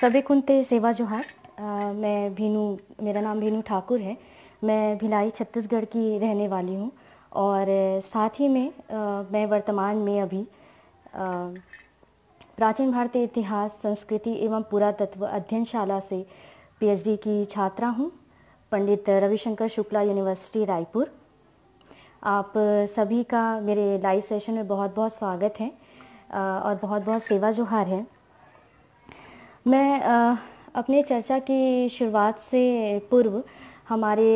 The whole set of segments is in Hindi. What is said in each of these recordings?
सभी कुंते सेवा जोहार मैं भीनू मेरा नाम भीनू ठाकुर है मैं भिलाई छत्तीसगढ़ की रहने वाली हूँ और साथ ही में आ, मैं वर्तमान में अभी आ, प्राचीन भारतीय इतिहास संस्कृति एवं पुरातत्व अध्ययनशाला से पीएचडी की छात्रा हूँ पंडित रविशंकर शुक्ला यूनिवर्सिटी रायपुर आप सभी का मेरे लाइव सेशन में बहुत बहुत स्वागत है और बहुत बहुत सेवा जोहार है मैं अपने चर्चा की शुरुआत से पूर्व हमारे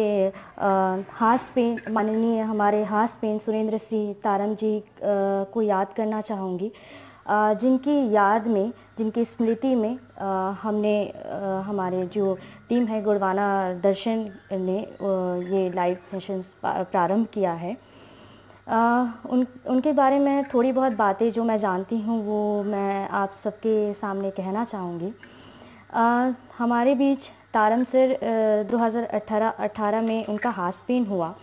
हास पेन माननीय हमारे हास पेन सुरेंद्र सिंह तारम जी को याद करना चाहूँगी जिनकी याद में जिनकी स्मृति में हमने हमारे जो टीम है गुड़वाना दर्शन ने ये लाइव सेशंस प्रारंभ किया है उन उनके बारे में थोड़ी बहुत बातें जो मैं जानती हूँ वो मैं आप सबके सामने कहना चाहूँगी हमारे बीच तारम सिर दो हज़ार में उनका हाथ पेन हुआ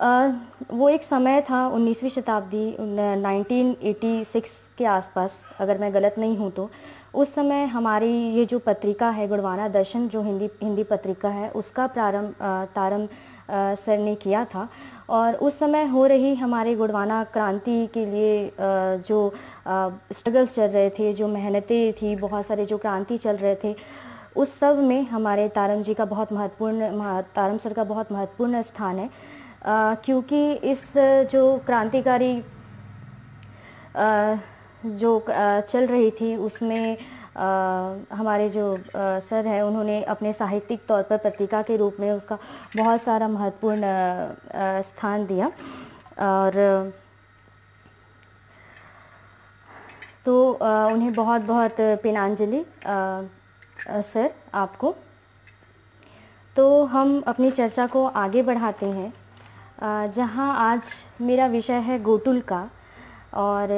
आ, वो एक समय था 19वीं शताब्दी 1986 के आसपास अगर मैं गलत नहीं हूँ तो उस समय हमारी ये जो पत्रिका है गुड़वाना दर्शन जो हिंदी हिंदी पत्रिका है उसका प्रारंभ तारम आ, सर ने किया था और उस समय हो रही हमारे गुड़वाना क्रांति के लिए जो स्ट्रगल्स चल रहे थे जो मेहनतें थी बहुत सारे जो क्रांति चल रहे थे उस सब में हमारे तारम जी का बहुत महत्वपूर्ण तारम सर का बहुत महत्वपूर्ण स्थान है क्योंकि इस जो क्रांतिकारी जो चल रही थी उसमें हमारे जो सर हैं उन्होंने अपने साहित्यिक तौर पर पत्रिका के रूप में उसका बहुत सारा महत्वपूर्ण स्थान दिया और तो उन्हें बहुत बहुत पिनांजलि सर आपको तो हम अपनी चर्चा को आगे बढ़ाते हैं जहाँ आज मेरा विषय है गोटुल का और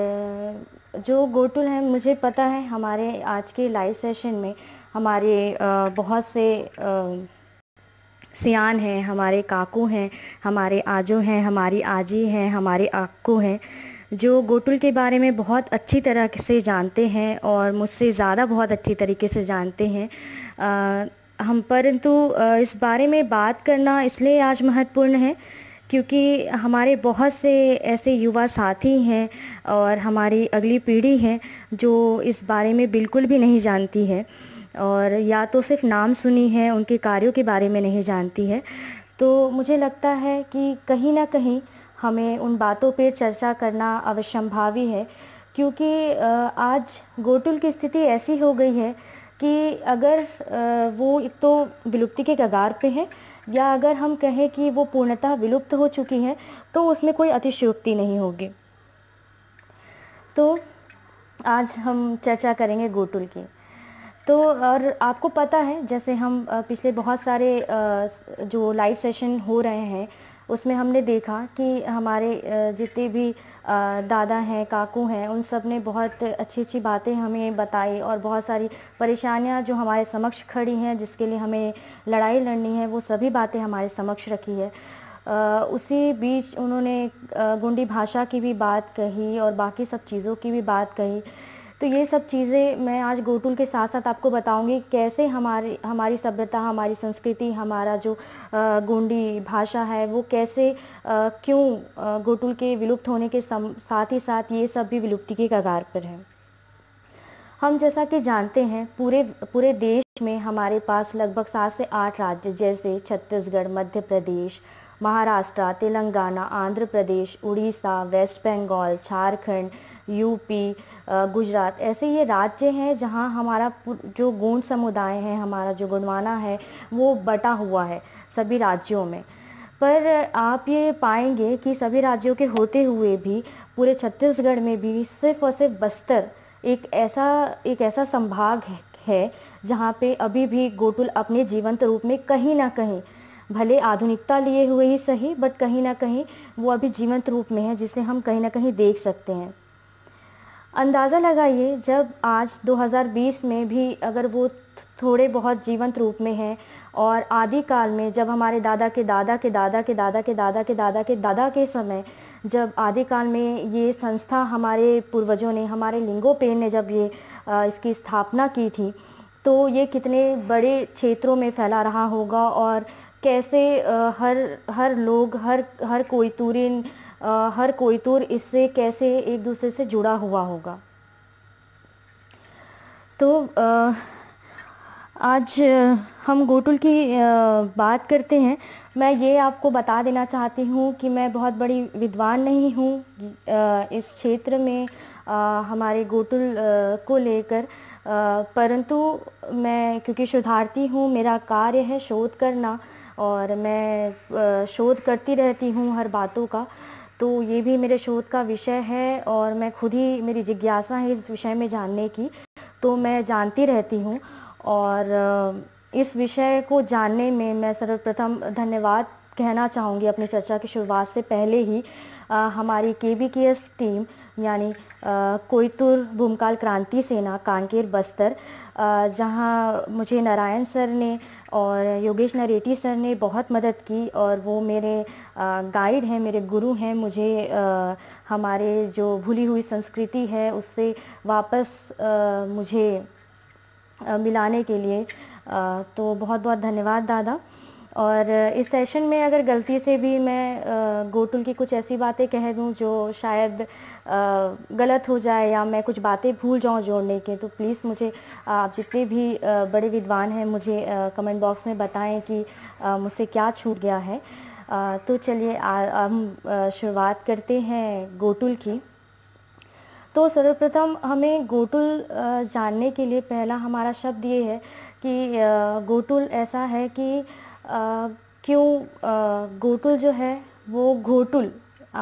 जो गोटुल हैं मुझे पता है हमारे आज के लाइव सेशन में हमारे बहुत से सियान हैं हमारे काकू हैं हमारे आजू हैं हमारी आजी हैं हमारे आकू हैं जो गोटुल के बारे में बहुत अच्छी तरह से जानते हैं और मुझसे ज़्यादा बहुत अच्छी तरीके से जानते हैं आ, हम परंतु इस बारे में बात करना इसलिए आज महत्वपूर्ण है क्योंकि हमारे बहुत से ऐसे युवा साथी हैं और हमारी अगली पीढ़ी है जो इस बारे में बिल्कुल भी नहीं जानती है और या तो सिर्फ नाम सुनी है उनके कार्यों के बारे में नहीं जानती है तो मुझे लगता है कि कहीं ना कहीं हमें उन बातों पर चर्चा करना अवश्यम्भावी है क्योंकि आज गोटुल की स्थिति ऐसी हो गई है कि अगर वो एक तो विलुप्ति के कगार पे है या अगर हम कहें कि वो पूर्णतः विलुप्त हो चुकी हैं तो उसमें कोई अतिशयोक्ति नहीं होगी तो आज हम चर्चा करेंगे गोटुल की तो और आपको पता है जैसे हम पिछले बहुत सारे जो लाइव सेशन हो रहे हैं उसमें हमने देखा कि हमारे जितने भी दादा हैं काकू हैं उन सब ने बहुत अच्छी अच्छी बातें हमें बताई और बहुत सारी परेशानियां जो हमारे समक्ष खड़ी हैं जिसके लिए हमें लड़ाई लड़नी है वो सभी बातें हमारे समक्ष रखी है उसी बीच उन्होंने गुंडी भाषा की भी बात कही और बाकी सब चीज़ों की भी बात कही तो ये सब चीज़ें मैं आज गोटुल के साथ साथ आपको बताऊंगी कैसे हमारे हमारी सभ्यता हमारी संस्कृति हमारा जो गोंडी भाषा है वो कैसे क्यों गोटुल के विलुप्त होने के साथ ही साथ ये सब भी विलुप्ति के कगार पर है हम जैसा कि जानते हैं पूरे पूरे देश में हमारे पास लगभग सात से आठ राज्य जैसे छत्तीसगढ़ मध्य प्रदेश महाराष्ट्र तेलंगाना आंध्र प्रदेश उड़ीसा वेस्ट बंगाल झारखंड यूपी गुजरात ऐसे ये राज्य हैं जहाँ हमारा जो गोंड समुदाय है हमारा जो गोंडवाना है वो बटा हुआ है सभी राज्यों में पर आप ये पाएंगे कि सभी राज्यों के होते हुए भी पूरे छत्तीसगढ़ में भी सिर्फ और सिर्फ बस्तर एक ऐसा एक ऐसा संभाग है, है जहाँ पे अभी भी गोटुल अपने जीवंत रूप में कहीं ना कहीं भले आधुनिकता लिए हुए ही सही बट कहीं ना कहीं वो अभी जीवंत रूप में है जिसे हम कहीं ना कहीं देख सकते हैं अंदाज़ा लगाइए जब आज 2020 में भी अगर वो थोड़े बहुत जीवंत रूप में हैं और आदिकाल में जब हमारे दादा के दादा के दादा के दादा के दादा के दादा के दादा के समय जब आदिकाल में ये संस्था हमारे पूर्वजों ने हमारे पे ने जब ये इसकी स्थापना की थी तो ये कितने बड़े क्षेत्रों में फैला रहा होगा और कैसे हर हर लोग हर हर कोई तुरिन हर कोई तो इससे कैसे एक दूसरे से जुड़ा हुआ होगा तो आज हम गोटुल की बात करते हैं मैं ये आपको बता देना चाहती हूँ कि मैं बहुत बड़ी विद्वान नहीं हूँ इस क्षेत्र में हमारे गोटुल को लेकर परंतु मैं क्योंकि शोधार्थी हूँ मेरा कार्य है शोध करना और मैं शोध करती रहती हूँ हर बातों का तो ये भी मेरे शोध का विषय है और मैं खुद ही मेरी जिज्ञासा है इस विषय में जानने की तो मैं जानती रहती हूँ और इस विषय को जानने में मैं सर्वप्रथम धन्यवाद कहना चाहूँगी अपनी चर्चा की शुरुआत से पहले ही आ, हमारी के बी के एस टीम यानी कोयतुर भूमकाल क्रांति सेना कांकेर बस्तर जहाँ मुझे नारायण सर ने और योगेश नरेटी सर ने बहुत मदद की और वो मेरे गाइड हैं मेरे गुरु हैं मुझे आ, हमारे जो भूली हुई संस्कृति है उससे वापस आ, मुझे आ, मिलाने के लिए तो बहुत बहुत धन्यवाद दादा और इस सेशन में अगर गलती से भी मैं गोटुल की कुछ ऐसी बातें कह दूं जो शायद गलत हो जाए या मैं कुछ बातें भूल जाऊँ जोड़ने के तो प्लीज़ मुझे आप जितने भी बड़े विद्वान हैं मुझे कमेंट बॉक्स में बताएं कि मुझसे क्या छूट गया है तो चलिए हम शुरुआत करते हैं गोटुल की तो सर्वप्रथम हमें गोटुल जानने के लिए पहला हमारा शब्द ये है कि गोटुल ऐसा है कि क्यों गोटुल जो है वो घोटुल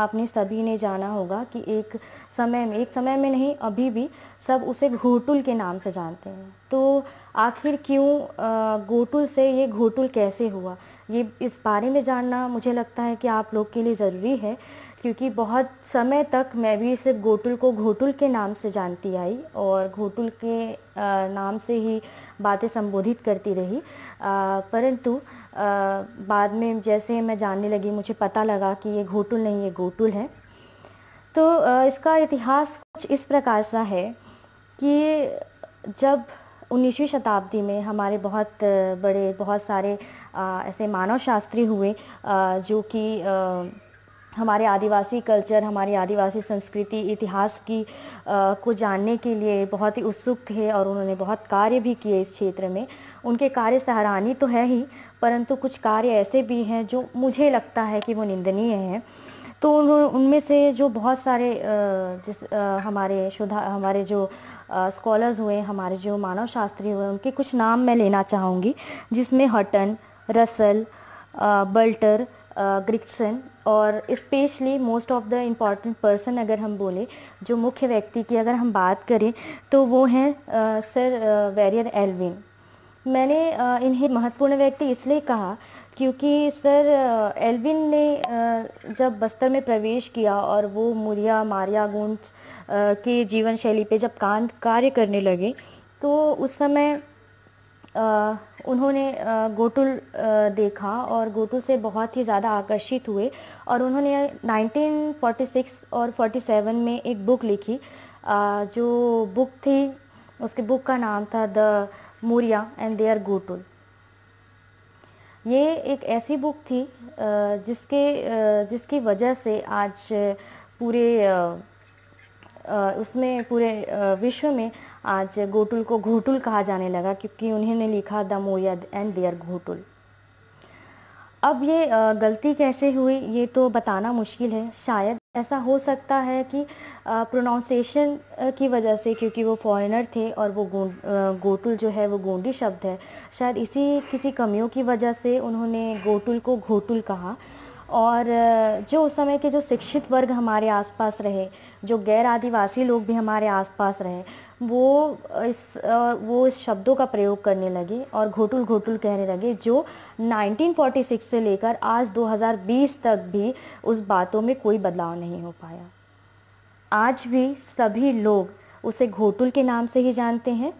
आपने सभी ने जाना होगा कि एक समय में एक समय में नहीं अभी भी सब उसे घोटुल के नाम से जानते हैं तो आखिर क्यों घोटुल से ये घोटुल कैसे हुआ ये इस बारे में जानना मुझे लगता है कि आप लोग के लिए ज़रूरी है क्योंकि बहुत समय तक मैं भी सिर्फ घोटुल को घोटुल के नाम से जानती आई और घोटुल के नाम से ही बातें संबोधित करती रही परंतु बाद में जैसे मैं जानने लगी मुझे पता लगा कि ये घोटुल नहीं ये गोटुल है तो इसका इतिहास कुछ इस प्रकार सा है कि जब 19वीं शताब्दी में हमारे बहुत बड़े बहुत सारे आ, ऐसे मानव शास्त्री हुए आ, जो कि हमारे आदिवासी कल्चर हमारी आदिवासी संस्कृति इतिहास की आ, को जानने के लिए बहुत ही उत्सुक थे और उन्होंने बहुत कार्य भी किए इस क्षेत्र में उनके कार्य सराहनीय तो है ही परंतु कुछ कार्य ऐसे भी हैं जो मुझे लगता है कि वो निंदनीय हैं तो उनमें से जो बहुत सारे जिस हमारे शुदा हमारे जो स्कॉलर्स हुए हमारे जो मानव शास्त्री हुए उनके कुछ नाम मैं लेना चाहूँगी जिसमें हटन रसल बल्टर ग्रिक्सन और specially most of the important person अगर हम बोले जो मुख्य व्यक्ति की अगर हम बात करें तो वो हैं सर वेरियर एलविन मैंने इन्हें महत्वपूर्ण व्यक्ति इसलिए कहा क्योंकि सर एल्विन ने जब बस्तर में प्रवेश किया और वो मुरिया मारिया गुंड के जीवन शैली पे जब कांड कार्य करने लगे तो उस समय उन्होंने गोटुल देखा और गोटुल से बहुत ही ज़्यादा आकर्षित हुए और उन्होंने 1946 और 47 में एक बुक लिखी जो बुक थी उसके बुक का नाम था the Muria and their Ghotul ये एक ऐसी बुक थी जिसके जिसकी वजह से आज पूरे उसमें पूरे विश्व में आज गोटुल को घोटुल कहा जाने लगा क्योंकि उन्होंने लिखा the Muria and their Ghotul अब ये गलती कैसे हुई ये तो बताना मुश्किल है शायद ऐसा हो सकता है कि प्रोनाउंसिएशन की वजह से क्योंकि वो फॉरेनर थे और वो गोटुल जो है वो गोंडी शब्द है शायद इसी किसी कमियों की वजह से उन्होंने गोटुल को घोटुल कहा और जो उस समय के जो शिक्षित वर्ग हमारे आसपास रहे जो गैर आदिवासी लोग भी हमारे आसपास रहे वो इस वो इस शब्दों का प्रयोग करने लगे और घोटुल घोटुल कहने लगे जो 1946 से लेकर आज 2020 तक भी उस बातों में कोई बदलाव नहीं हो पाया आज भी सभी लोग उसे घोटुल के नाम से ही जानते हैं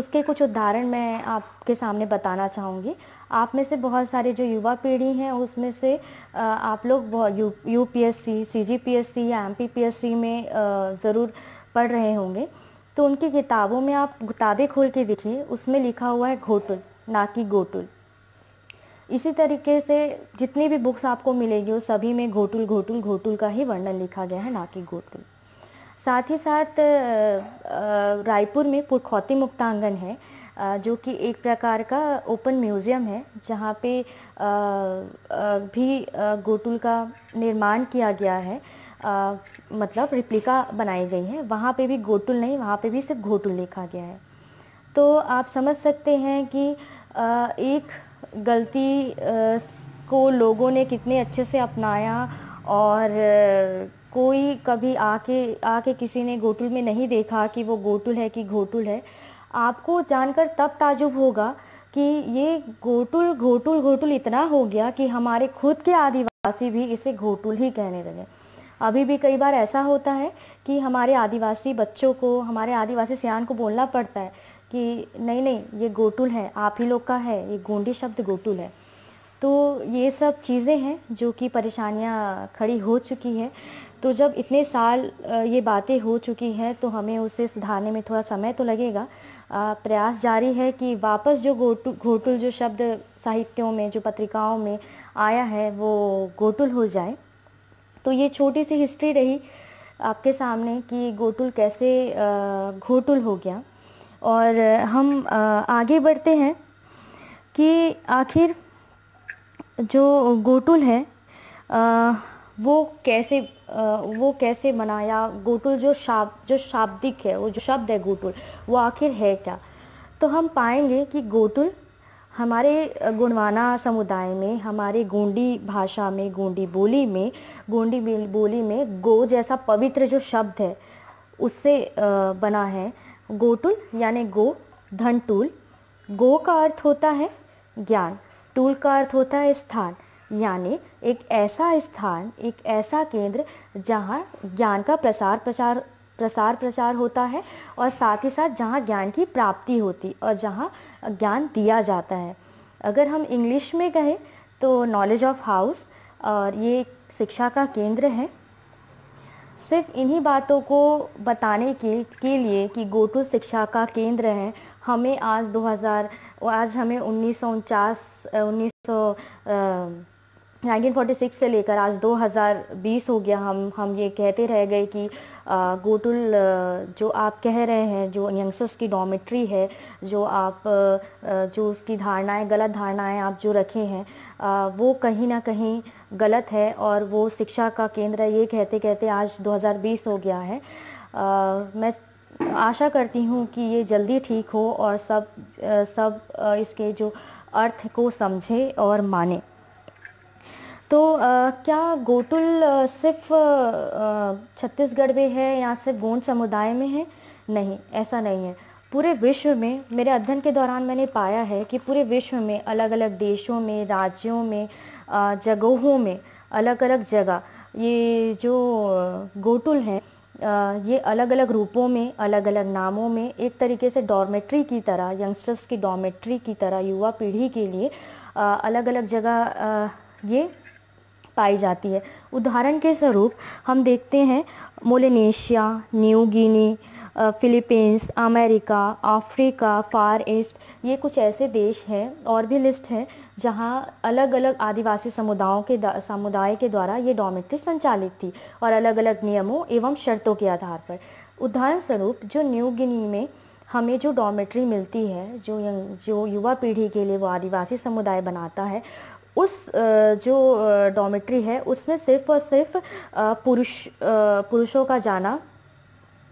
उसके कुछ उदाहरण मैं आपके सामने बताना चाहूँगी आप में से बहुत सारे जो युवा पीढ़ी हैं उसमें से आप लोग U U P S C C G P S C या M P P S C में ज़रूर पढ़ रहे होंगे तो उनकी किताबों में आप किताबें खोल के देखिए उसमें लिखा हुआ है घोटुल ना कि गोटुल इसी तरीके से जितनी भी बुक्स आपको मिलेगी वो सभी में घोटुल घोटुल घोटुल का ही वर्णन लिखा गया है ना कि घोटुल साथ ही साथ रायपुर में पुरखौती मुक्तांगन है जो कि एक प्रकार का ओपन म्यूज़ियम है जहाँ पे भी गोटुल का निर्माण किया गया है आ, मतलब रिप्लिका बनाई गई है वहाँ पे भी गोटुल नहीं वहाँ पे भी सिर्फ घोटुल लिखा गया है तो आप समझ सकते हैं कि आ, एक गलती आ, को लोगों ने कितने अच्छे से अपनाया और कोई कभी आके आके किसी ने गोटुल में नहीं देखा कि वो गोटुल है कि घोटुल है आपको जानकर तब ताजुब होगा कि ये घोटुल घोटुल घोटुल इतना हो गया कि हमारे खुद के आदिवासी भी इसे घोटुल ही कहने लगे अभी भी कई बार ऐसा होता है कि हमारे आदिवासी बच्चों को हमारे आदिवासी सियान को बोलना पड़ता है कि नहीं नहीं ये गोटुल है आप ही लोग का है ये गोंडी शब्द गोटुल है तो ये सब चीज़ें हैं जो कि परेशानियाँ खड़ी हो चुकी है तो जब इतने साल ये बातें हो चुकी हैं तो हमें उसे सुधारने में थोड़ा समय तो लगेगा प्रयास जारी है कि वापस जो गोटुल घोटुल जो शब्द साहित्यों में जो पत्रिकाओं में आया है वो गोटुल हो जाए तो ये छोटी सी हिस्ट्री रही आपके सामने कि गोटुल कैसे घोटुल हो गया और हम आगे बढ़ते हैं कि आखिर जो गोटुल है वो कैसे वो कैसे बनाया गोटुल जो शाब जो शाब्दिक है वो जो शब्द है गोटुल वो आखिर है क्या तो हम पाएंगे कि गोटुल हमारे गुणवाना समुदाय में हमारे गोंडी भाषा में गोंडी बोली में गोंडी बोली में गो जैसा पवित्र जो शब्द है उससे बना है गोटुल यानी गो धन टूल गो का अर्थ होता है ज्ञान टूल का अर्थ होता है स्थान यानी एक ऐसा स्थान एक ऐसा केंद्र जहाँ ज्ञान का प्रसार प्रचार प्रसार प्रचार होता है और साथ ही साथ जहाँ ज्ञान की प्राप्ति होती और जहाँ ज्ञान दिया जाता है अगर हम इंग्लिश में कहें तो नॉलेज ऑफ हाउस और ये शिक्षा का केंद्र है सिर्फ इन्हीं बातों को बताने के के लिए कि गोटू शिक्षा का केंद्र है हमें आज 2000 आज हमें उन्नीस सौ उनचास उन्नीस सौ 1946 से लेकर आज 2020 हो गया हम हम ये कहते रह गए कि गोटुल जो आप कह रहे हैं जो यंगस्टर्स की डॉमेट्री है जो आप जो उसकी धारणाएं गलत धारणाएं आप जो रखे हैं वो कहीं ना कहीं गलत है और वो शिक्षा का केंद्र ये कहते कहते आज 2020 हो गया है मैं आशा करती हूँ कि ये जल्दी ठीक हो और सब सब इसके जो अर्थ को समझे और माने तो आ, क्या गोटुल सिर्फ छत्तीसगढ़ में है या सिर्फ गोंड समुदाय में है नहीं ऐसा नहीं है पूरे विश्व में मेरे अध्ययन के दौरान मैंने पाया है कि पूरे विश्व में अलग अलग देशों में राज्यों में जगहों में अलग अलग जगह ये जो गोटुल हैं ये अलग अलग रूपों में अलग अलग नामों में एक तरीके से डॉर्मेट्री की तरह यंगस्टर्स की डॉर्मेट्री की तरह युवा पीढ़ी के लिए अलग अलग जगह ये पाई जाती है उदाहरण के स्वरूप हम देखते हैं Melanesia New Guinea Philippines America Africa Far East ये कुछ ऐसे देश हैं और भी लिस्ट है जहाँ अलग अलग आदिवासी समुदायों के समुदाय के द्वारा ये डोमेट्री संचालित थी और अलग अलग नियमों एवं शर्तों के आधार पर उदाहरण स्वरूप जो न्यू गिनी में हमें जो डॉमेट्री मिलती है जो जो युवा पीढ़ी के लिए वो आदिवासी समुदाय बनाता है उस जो डॉमेट्री है उसमें सिर्फ और सिर्फ पुरुष पुरुषों का जाना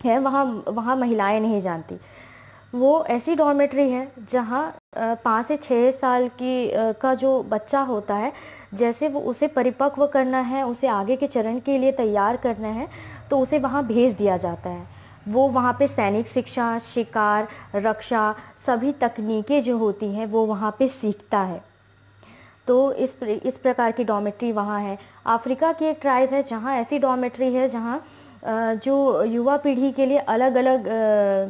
है वहाँ वहाँ महिलाएं नहीं जानती वो ऐसी डॉमेट्री है जहाँ पाँच से छः साल की का जो बच्चा होता है जैसे वो उसे परिपक्व करना है उसे आगे के चरण के लिए तैयार करना है तो उसे वहाँ भेज दिया जाता है वो वहाँ पे सैनिक शिक्षा शिकार रक्षा सभी तकनीकें जो होती हैं वो वहाँ पे सीखता है तो इस इस प्रकार की डॉमेट्री वहाँ है अफ्रीका की एक ट्राइब है जहाँ ऐसी डॉमेट्री है जहाँ जो युवा पीढ़ी के लिए अलग अलग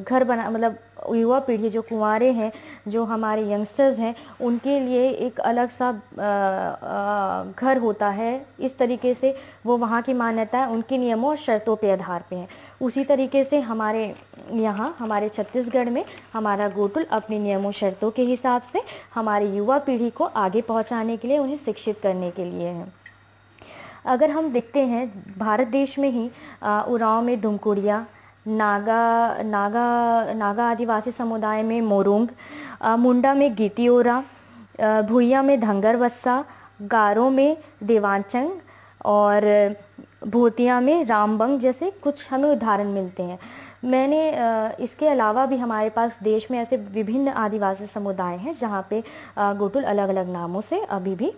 घर बना मतलब युवा पीढ़ी जो कुंवारे हैं जो हमारे यंगस्टर्स हैं उनके लिए एक अलग सा घर होता है इस तरीके से वो वहाँ की मान्यता है उनके नियमों और शर्तों के आधार पे है उसी तरीके से हमारे यहाँ हमारे छत्तीसगढ़ में हमारा गोटुल अपने नियमों शर्तों के हिसाब से हमारे युवा पीढ़ी को आगे पहुँचाने के लिए उन्हें शिक्षित करने के लिए है अगर हम देखते हैं भारत देश में ही उराव में धुमकुड़िया नागा नागा नागा आदिवासी समुदाय में मोरोंग मुंडा में गीतीओरा भुइया में धंगरवस्सा गारों में देवांचंग और भोतिया में रामबंग जैसे कुछ हमें उदाहरण मिलते हैं मैंने इसके अलावा भी हमारे पास देश में ऐसे विभिन्न आदिवासी समुदाय हैं जहाँ पे गोटुल अलग अलग नामों से अभी भी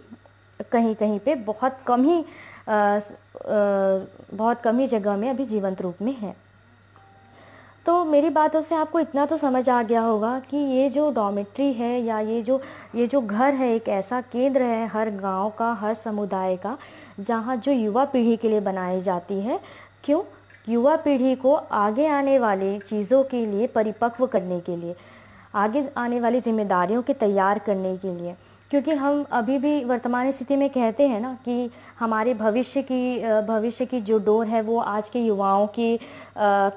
कहीं कहीं पे बहुत कम ही बहुत कम ही जगह में अभी जीवंत रूप में है तो मेरी बातों से आपको इतना तो समझ आ गया होगा कि ये जो डॉमेट्री है या ये जो ये जो घर है एक ऐसा केंद्र है हर गांव का हर समुदाय का जहाँ जो युवा पीढ़ी के लिए बनाई जाती है क्यों युवा पीढ़ी को आगे आने वाली चीज़ों के लिए परिपक्व करने के लिए आगे आने वाली जिम्मेदारियों के तैयार करने के लिए क्योंकि हम अभी भी वर्तमान स्थिति में कहते हैं ना कि हमारे भविष्य की भविष्य की जो डोर है वो आज के युवाओं के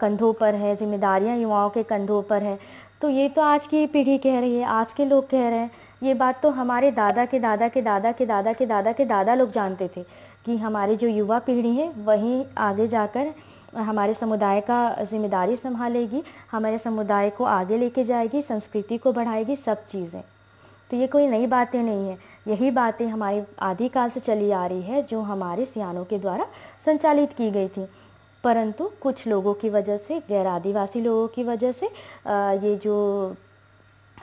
कंधों पर है जिम्मेदारियां युवाओं के कंधों पर है तो ये तो आज की पीढ़ी कह रही है आज के लोग कह रहे हैं ये बात तो हमारे दादा के दादा के दादा के दादा के दादा के दादा लोग जानते थे कि हमारे जो युवा पीढ़ी है वही आगे जाकर हमारे समुदाय का जिम्मेदारी संभालेगी हमारे समुदाय को आगे लेके जाएगी संस्कृति को बढ़ाएगी सब चीज़ें तो ये कोई नई बातें नहीं है यही बातें हमारी आदिकाल से चली आ रही है जो हमारे सियानों के द्वारा संचालित की गई थी परंतु कुछ लोगों की वजह से गैर आदिवासी लोगों की वजह से ये जो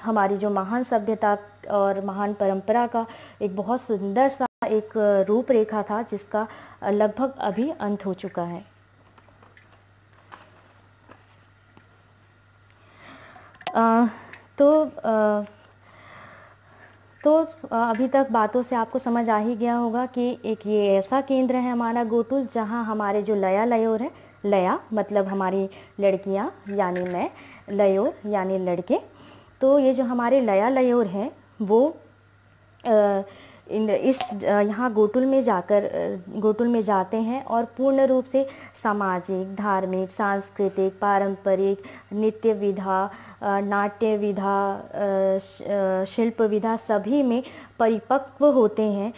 हमारी जो महान सभ्यता और महान परंपरा का एक बहुत सुंदर सा एक रूपरेखा था जिसका लगभग अभी अंत हो चुका है आ, तो आ, तो अभी तक बातों से आपको समझ आ ही गया होगा कि एक ये ऐसा केंद्र है हमारा गोटुल जहाँ हमारे जो लया लयोर है लया मतलब हमारी लड़कियाँ यानी मैं लयोर यानी लड़के तो ये जो हमारे लया लयोर हैं वो इन इस यहाँ गोटुल में जाकर गोटुल में जाते हैं और पूर्ण रूप से सामाजिक धार्मिक सांस्कृतिक पारंपरिक नित्य विधा नाट्य विधा शिल्प विधा सभी में परिपक्व होते हैं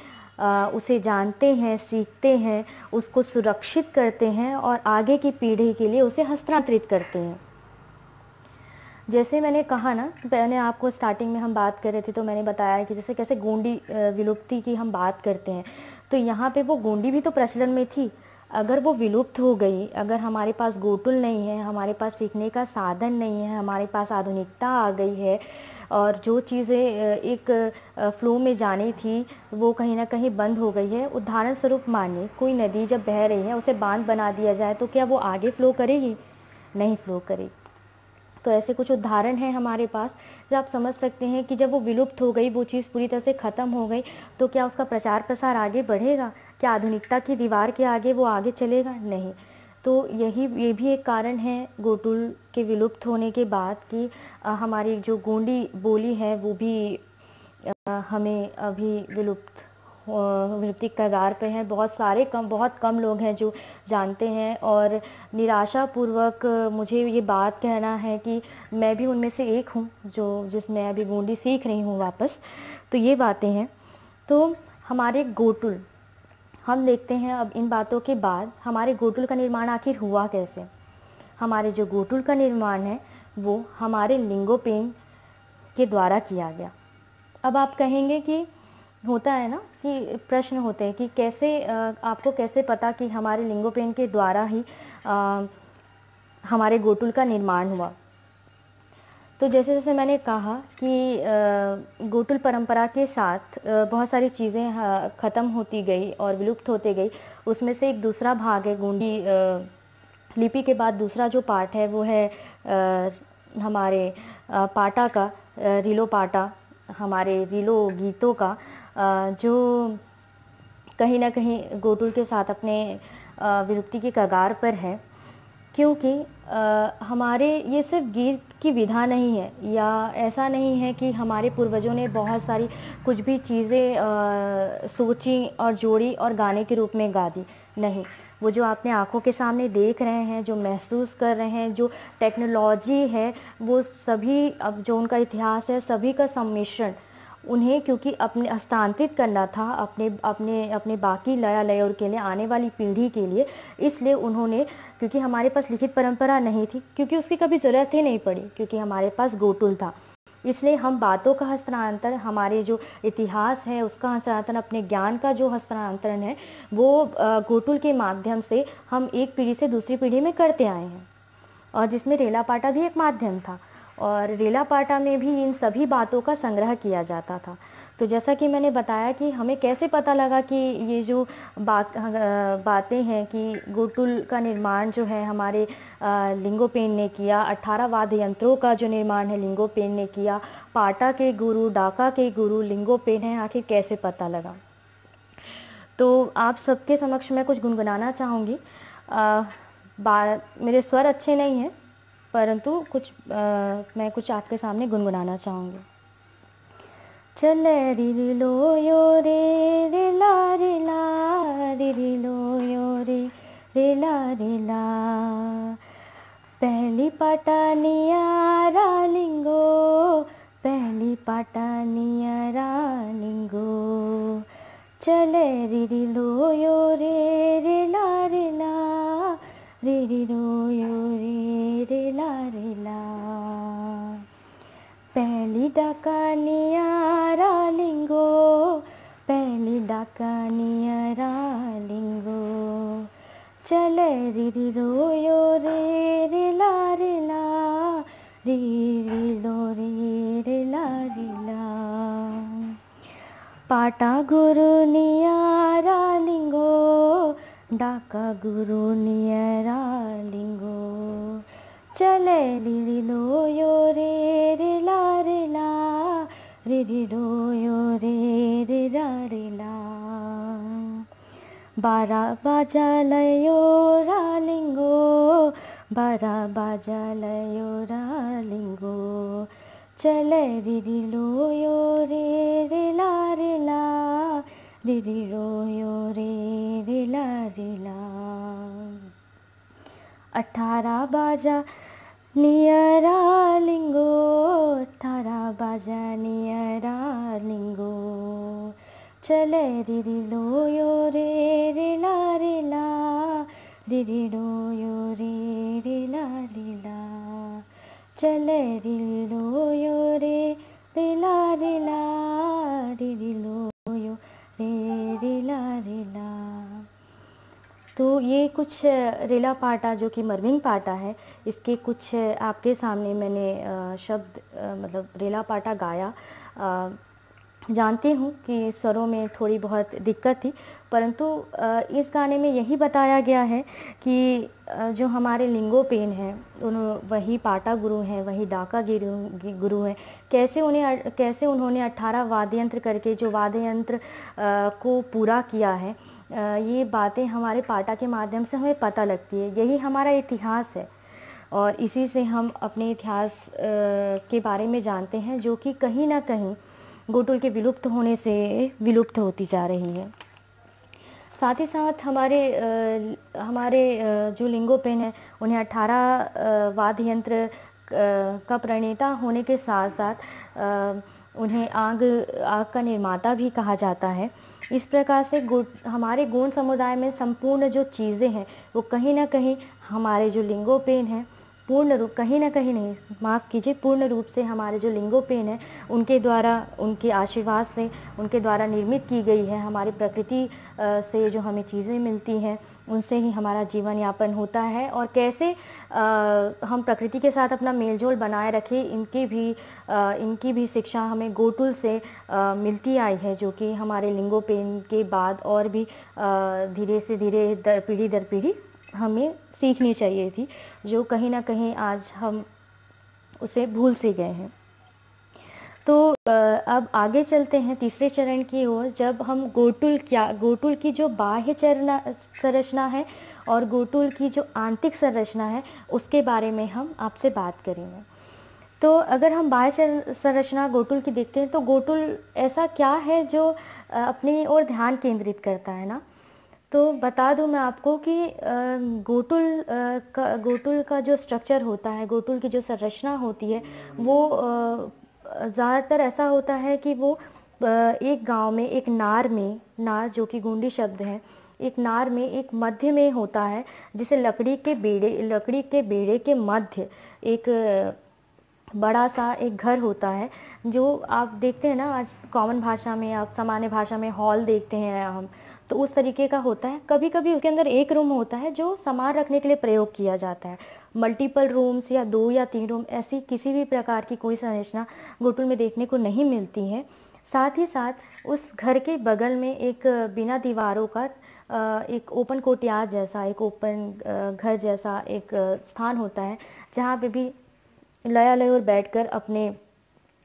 उसे जानते हैं सीखते हैं उसको सुरक्षित करते हैं और आगे की पीढ़ी के लिए उसे हस्तांतरित करते हैं जैसे मैंने कहा ना मैंने आपको स्टार्टिंग में हम बात कर रहे थे तो मैंने बताया कि जैसे कैसे गोंडी विलुप्ति की हम बात करते हैं तो यहाँ पे वो गोंडी भी तो प्रचलन में थी अगर वो विलुप्त हो गई अगर हमारे पास गोटुल नहीं है हमारे पास सीखने का साधन नहीं है हमारे पास आधुनिकता आ गई है और जो चीज़ें एक फ्लो में जानी थी वो कहीं ना कहीं बंद हो गई है उदाहरण स्वरूप मानिए कोई नदी जब बह रही है उसे बांध बना दिया जाए तो क्या वो आगे फ्लो करेगी नहीं फ्लो करेगी तो ऐसे कुछ उदाहरण हैं हमारे पास जो आप समझ सकते हैं कि जब वो विलुप्त हो गई वो चीज़ पूरी तरह से ख़त्म हो गई तो क्या उसका प्रचार प्रसार आगे बढ़ेगा क्या आधुनिकता की दीवार के आगे वो आगे चलेगा नहीं तो यही ये भी एक कारण है गोटुल के विलुप्त होने के बाद कि हमारी जो गोंडी बोली है वो भी हमें अभी विलुप्त वृत्ति कगार पे हैं बहुत सारे कम बहुत कम लोग हैं जो जानते हैं और निराशापूर्वक मुझे ये बात कहना है कि मैं भी उनमें से एक हूँ जो जिसमें अभी गोंडी सीख रही हूँ वापस तो ये बातें हैं तो हमारे गोटुल हम देखते हैं अब इन बातों के बाद हमारे गोटुल का निर्माण आखिर हुआ कैसे हमारे जो गोटुल का निर्माण है वो हमारे लिंगोपेन के द्वारा किया गया अब आप कहेंगे कि होता है ना कि प्रश्न होते हैं कि कैसे आपको कैसे पता कि हमारे लिंगोपेन के द्वारा ही आ, हमारे गोटुल का निर्माण हुआ तो जैसे जैसे मैंने कहा कि गोटुल परंपरा के साथ बहुत सारी चीज़ें ख़त्म होती गई और विलुप्त होते गई उसमें से एक दूसरा भाग है गोंडी लिपि के बाद दूसरा जो पार्ट है वो है हमारे पाटा का रिलो पाटा हमारे रिलो गीतों का जो कहीं ना कहीं गोटुल के साथ अपने विलुप्ति के कगार पर है क्योंकि हमारे ये सिर्फ गीत की विधा नहीं है या ऐसा नहीं है कि हमारे पूर्वजों ने बहुत सारी कुछ भी चीज़ें सोची और जोड़ी और गाने के रूप में गा दी नहीं वो जो आपने आंखों के सामने देख रहे हैं जो महसूस कर रहे हैं जो टेक्नोलॉजी है वो सभी अब जो उनका इतिहास है सभी का सम्मिश्रण उन्हें क्योंकि अपने हस्तांतरित करना था अपने अपने अपने बाकी लयालय और के लिए आने वाली पीढ़ी के लिए इसलिए उन्होंने क्योंकि हमारे पास लिखित परंपरा नहीं थी क्योंकि उसकी कभी ज़रूरत ही नहीं पड़ी क्योंकि हमारे पास गोटुल था इसलिए हम बातों का हस्तांतरण हमारे जो इतिहास है उसका हस्तांतरण अपने ज्ञान का जो हस्तांतरण है वो गोटुल के माध्यम से हम एक पीढ़ी से दूसरी पीढ़ी में करते आए हैं और जिसमें रेलापाटा भी एक माध्यम था और रेलापाटा में भी इन सभी बातों का संग्रह किया जाता था तो जैसा कि मैंने बताया कि हमें कैसे पता लगा कि ये जो बात बातें हैं कि गोटुल का निर्माण जो है हमारे लिंगोपेन ने किया अट्ठारह वाद्य यंत्रों का जो निर्माण है लिंगोपेन ने किया पाटा के गुरु डाका के गुरु लिंगोपेन है आखिर कैसे पता लगा तो आप सबके समक्ष मैं कुछ गुनगुनाना चाहूँगी मेरे स्वर अच्छे नहीं हैं परंतु कुछ आ, मैं कुछ आपके सामने गुनगुनाना चाहूँगी चल रिल लो यो रे रे रिला रि लो यो रे रे ला पहली पटानिया रालिंगो पहली पटानिया रालिंगो चले रिलो यो रे रे ला रे रे रो यो रे रे ला रे ला पहली डाकानिया रा लिंगो पहली डाकानिया रा लिंगो चल रि रि रो यो रे रे ला रे ला रे रे लो रे रे ला रे ला पाटा गुरु निया रा लिंगो लिंगो चले यो रे ला रे चलय रि यो रे लोयो रेला रे ला बारा लयो लयो रा रा लिंगो लिंगो बारा चले बाजाल योरालिङ्गो रे रि लोयोीरि ला दिरि रिला ीलारिला अ बाजा नियरा लिङ्गो अ बजा नियरा लिङ्गो चलरि लोयो रेलारिलादि रोला चलरि रोयो रेलारिलादि लो यो रेला रेला तो ये कुछ रेला पाटा जो कि मरविंग पाटा है इसके कुछ आपके सामने मैंने शब्द मतलब रेला पाटा गाया जानती हूँ कि स्वरों में थोड़ी बहुत दिक्कत थी परंतु इस गाने में यही बताया गया है कि जो हमारे लिंगो पेन हैं उन्हों वही पाटा गुरु हैं वही डाका गिरु गुरु हैं कैसे उन्हें कैसे उन्होंने 18 वाद्य यंत्र करके जो वाद्य यंत्र को पूरा किया है ये बातें हमारे पाटा के माध्यम से हमें पता लगती है यही हमारा इतिहास है और इसी से हम अपने इतिहास के बारे में जानते हैं जो कि कहीं ना कहीं गोटुल के विलुप्त होने से विलुप्त होती जा रही है साथ ही साथ हमारे हमारे जो लिंगो पेन है उन्हें अठारह वाद्य यंत्र का प्रणेता होने के साथ साथ उन्हें आग आग का निर्माता भी कहा जाता है इस प्रकार से गो हमारे गोंड समुदाय में संपूर्ण जो चीज़ें हैं वो कहीं ना कहीं हमारे जो लिंगो पेन हैं पूर्ण रूप कहीं ना कहीं नहीं माफ़ कीजिए पूर्ण रूप से हमारे जो लिंगोपेन है उनके द्वारा उनके आशीर्वाद से उनके द्वारा निर्मित की गई है हमारी प्रकृति से जो हमें चीज़ें मिलती हैं उनसे ही हमारा जीवन यापन होता है और कैसे आ, हम प्रकृति के साथ अपना मेलजोल बनाए रखें इनकी भी आ, इनकी भी शिक्षा हमें गोटुल से आ, मिलती आई है जो कि हमारे लिंगोपेन के बाद और भी धीरे से धीरे दर पीढ़ी दर पीढ़ी हमें सीखनी चाहिए थी जो कहीं ना कहीं आज हम उसे भूल से गए हैं तो अब आगे चलते हैं तीसरे चरण की ओर जब हम गोटुल क्या गोटुल की जो बाह्य चरण संरचना है और गोटुल की जो आंतरिक संरचना है उसके बारे में हम आपसे बात करेंगे तो अगर हम बाह्य संरचना गोटुल की देखते हैं तो गोटुल ऐसा क्या है जो अपनी ओर ध्यान केंद्रित करता है ना तो बता दूं मैं आपको कि गोटुल का गोटुल का जो स्ट्रक्चर होता है गोटुल की जो संरचना होती है वो ज़्यादातर ऐसा होता है कि वो एक गांव में एक नार में नार जो कि गूंडी शब्द है एक नार में एक मध्य में होता है जिसे लकड़ी के बेड़े लकड़ी के बेड़े के मध्य एक बड़ा सा एक घर होता है जो आप देखते हैं ना आज कॉमन भाषा में आप सामान्य भाषा में हॉल देखते हैं हम तो उस तरीके का होता है कभी कभी उसके अंदर एक रूम होता है जो सामान रखने के लिए प्रयोग किया जाता है मल्टीपल रूम्स या दो या तीन रूम ऐसी किसी भी प्रकार की कोई संरचना गोटुल में देखने को नहीं मिलती है साथ ही साथ उस घर के बगल में एक बिना दीवारों का एक ओपन कोटियार जैसा एक ओपन घर जैसा एक स्थान होता है जहाँ पे भी लया लय और बैठ कर अपने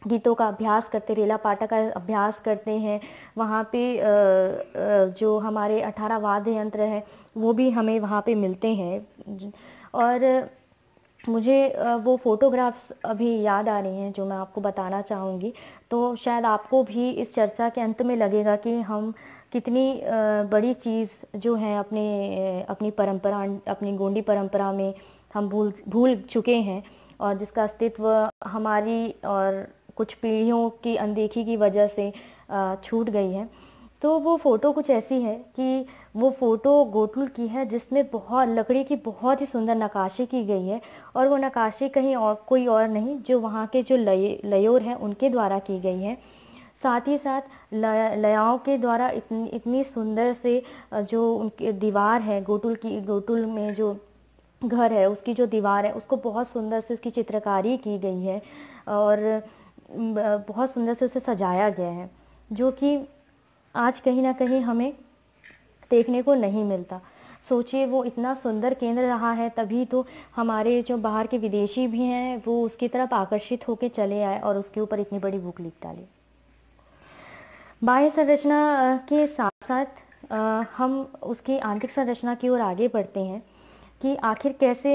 गीतों का अभ्यास करते रेला पाटा का अभ्यास करते हैं वहाँ पे जो हमारे अठारह वाद्य यंत्र हैं वो भी हमें वहाँ पे मिलते हैं और मुझे वो फ़ोटोग्राफ्स अभी याद आ रही हैं जो मैं आपको बताना चाहूँगी तो शायद आपको भी इस चर्चा के अंत में लगेगा कि हम कितनी बड़ी चीज़ जो है अपने अपनी परंपरा अपनी गोंडी परंपरा में हम भूल भूल चुके हैं और जिसका अस्तित्व हमारी और कुछ पीढ़ियों की अनदेखी की वजह से छूट गई है तो वो फ़ोटो कुछ ऐसी है कि वो फ़ोटो गोटुल की है जिसमें बहुत लकड़ी की बहुत ही सुंदर नकाशी की गई है और वो नकाशी कहीं और कोई और नहीं जो वहाँ के जो लय लयोर हैं उनके द्वारा की गई है साथ ही साथ लयाओं के द्वारा इतनी इतनी सुंदर से जो उनकी दीवार है गोटुल की गोटुल में जो घर है उसकी जो दीवार है उसको बहुत सुंदर से उसकी चित्रकारी की गई है और बहुत सुंदर से उसे सजाया गया है जो कि आज कहीं ना कहीं हमें देखने को नहीं मिलता सोचिए वो इतना सुंदर केंद्र रहा है तभी तो हमारे जो बाहर के विदेशी भी हैं वो उसकी तरफ आकर्षित होकर चले आए और उसके ऊपर इतनी बड़ी भूख लिख डाली बाह्य संरचना के साथ साथ हम उसकी आंतरिक संरचना की ओर आगे बढ़ते हैं कि आखिर कैसे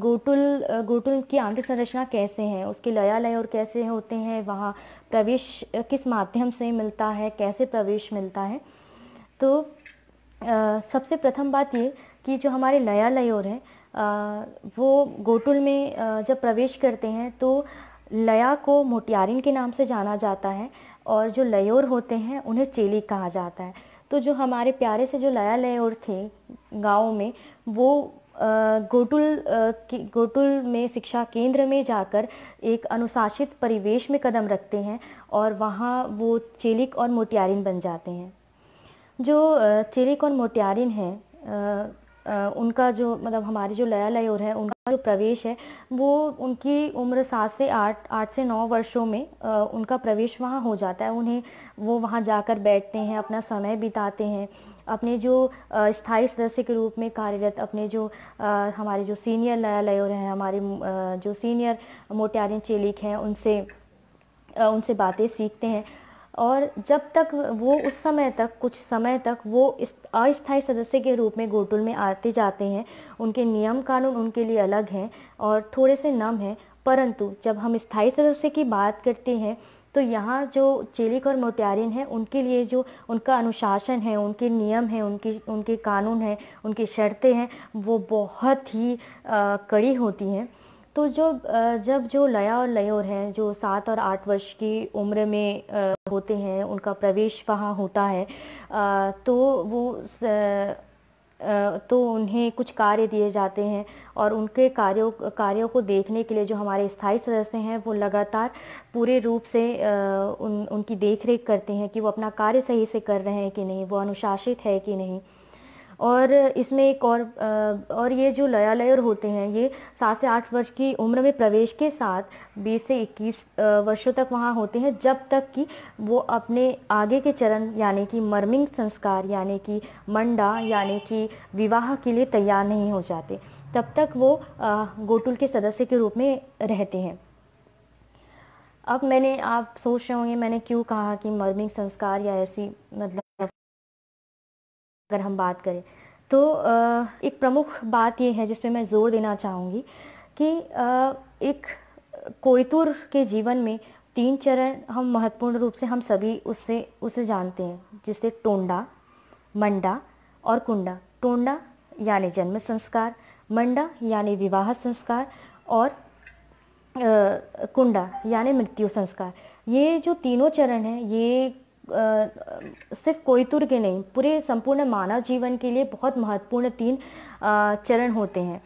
गोटुल गोटुल की आंतरिक संरचना कैसे है उसके लया लय और कैसे होते हैं वहाँ प्रवेश किस माध्यम से मिलता है कैसे प्रवेश मिलता है तो आ, सबसे प्रथम बात ये कि जो हमारे लया और है आ, वो गोटुल में आ, जब प्रवेश करते हैं तो लया को मोटियारिन के नाम से जाना जाता है और जो लयोर होते हैं उन्हें चेली कहा जाता है तो जो हमारे प्यारे से जो लया लयोर थे गाँव में वो गोटुल गोटुल में शिक्षा केंद्र में जाकर एक अनुशासित परिवेश में कदम रखते हैं और वहाँ वो चेलिक और मोटियारिन बन जाते हैं जो चेलिक और मोटियारिन हैं उनका जो मतलब हमारी जो लया लयोर है उनका जो प्रवेश है वो उनकी उम्र सात से आठ आठ से नौ वर्षों में उनका प्रवेश वहाँ हो जाता है उन्हें वो वहाँ जाकर बैठते हैं अपना समय बिताते हैं अपने जो स्थायी सदस्य के रूप में कार्यरत अपने जो आ, हमारे जो सीनियर लयोर हैं हमारे जो सीनियर मोटियारिन चेलिक हैं उनसे उनसे बातें सीखते हैं और जब तक वो उस समय तक कुछ समय तक वो इस अस्थायी सदस्य के रूप में गोटुल में आते जाते हैं उनके नियम कानून उनके लिए अलग हैं और थोड़े से नम हैं परंतु जब हम स्थायी सदस्य की बात करते हैं तो यहाँ जो चेलिक और मोटियारिन हैं उनके लिए जो उनका अनुशासन है उनके नियम हैं उनकी उनके कानून हैं उनकी शर्तें हैं वो बहुत ही आ, कड़ी होती हैं तो जो जब जो लया और लयोर हैं जो सात और आठ वर्ष की उम्र में होते हैं उनका प्रवेश वहाँ होता है तो वो तो उन्हें कुछ कार्य दिए जाते हैं और उनके कार्यों कार्यों को देखने के लिए जो हमारे स्थायी सदस्य हैं वो लगातार पूरे रूप से उन उनकी देख रेख करते हैं कि वो अपना कार्य सही से कर रहे हैं कि नहीं वो अनुशासित है कि नहीं और इसमें एक और और ये जो लयर होते हैं ये सात से आठ वर्ष की उम्र में प्रवेश के साथ बीस से इक्कीस वर्षों तक वहाँ होते हैं जब तक कि वो अपने आगे के चरण यानी कि मर्मिंग संस्कार यानी कि मंडा यानी कि विवाह के लिए तैयार नहीं हो जाते तब तक वो गोटुल के सदस्य के रूप में रहते हैं अब मैंने आप सोच रहे होंगे मैंने क्यों कहा कि मर्मिंग संस्कार या ऐसी मतलब अगर हम बात करें तो एक प्रमुख बात ये है जिसमें मैं ज़ोर देना चाहूँगी कि एक कोयतुर के जीवन में तीन चरण हम महत्वपूर्ण रूप से हम सभी उससे उसे जानते हैं जिसे टोंडा मंडा और कुंडा टोंडा यानी जन्म संस्कार मंडा यानी विवाह संस्कार और आ, कुंडा यानी मृत्यु संस्कार ये जो तीनों चरण हैं ये सिर्फ कोयतुर के नहीं पूरे संपूर्ण मानव जीवन के लिए बहुत महत्वपूर्ण तीन चरण होते हैं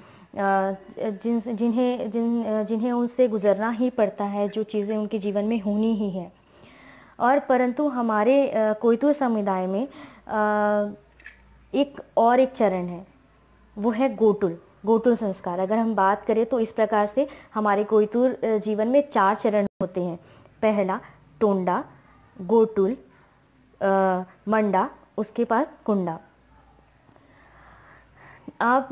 जिन जिन्हें जिन जिन्हें उनसे गुजरना ही पड़ता है जो चीज़ें उनके जीवन में होनी ही है और परंतु हमारे कोयतुर समुदाय में एक और एक चरण है वो है गोटुल गोटुल संस्कार अगर हम बात करें तो इस प्रकार से हमारे कोयतुर जीवन में चार चरण होते हैं पहला टोंडा गोटुल आ, मंडा उसके पास कुंडा आप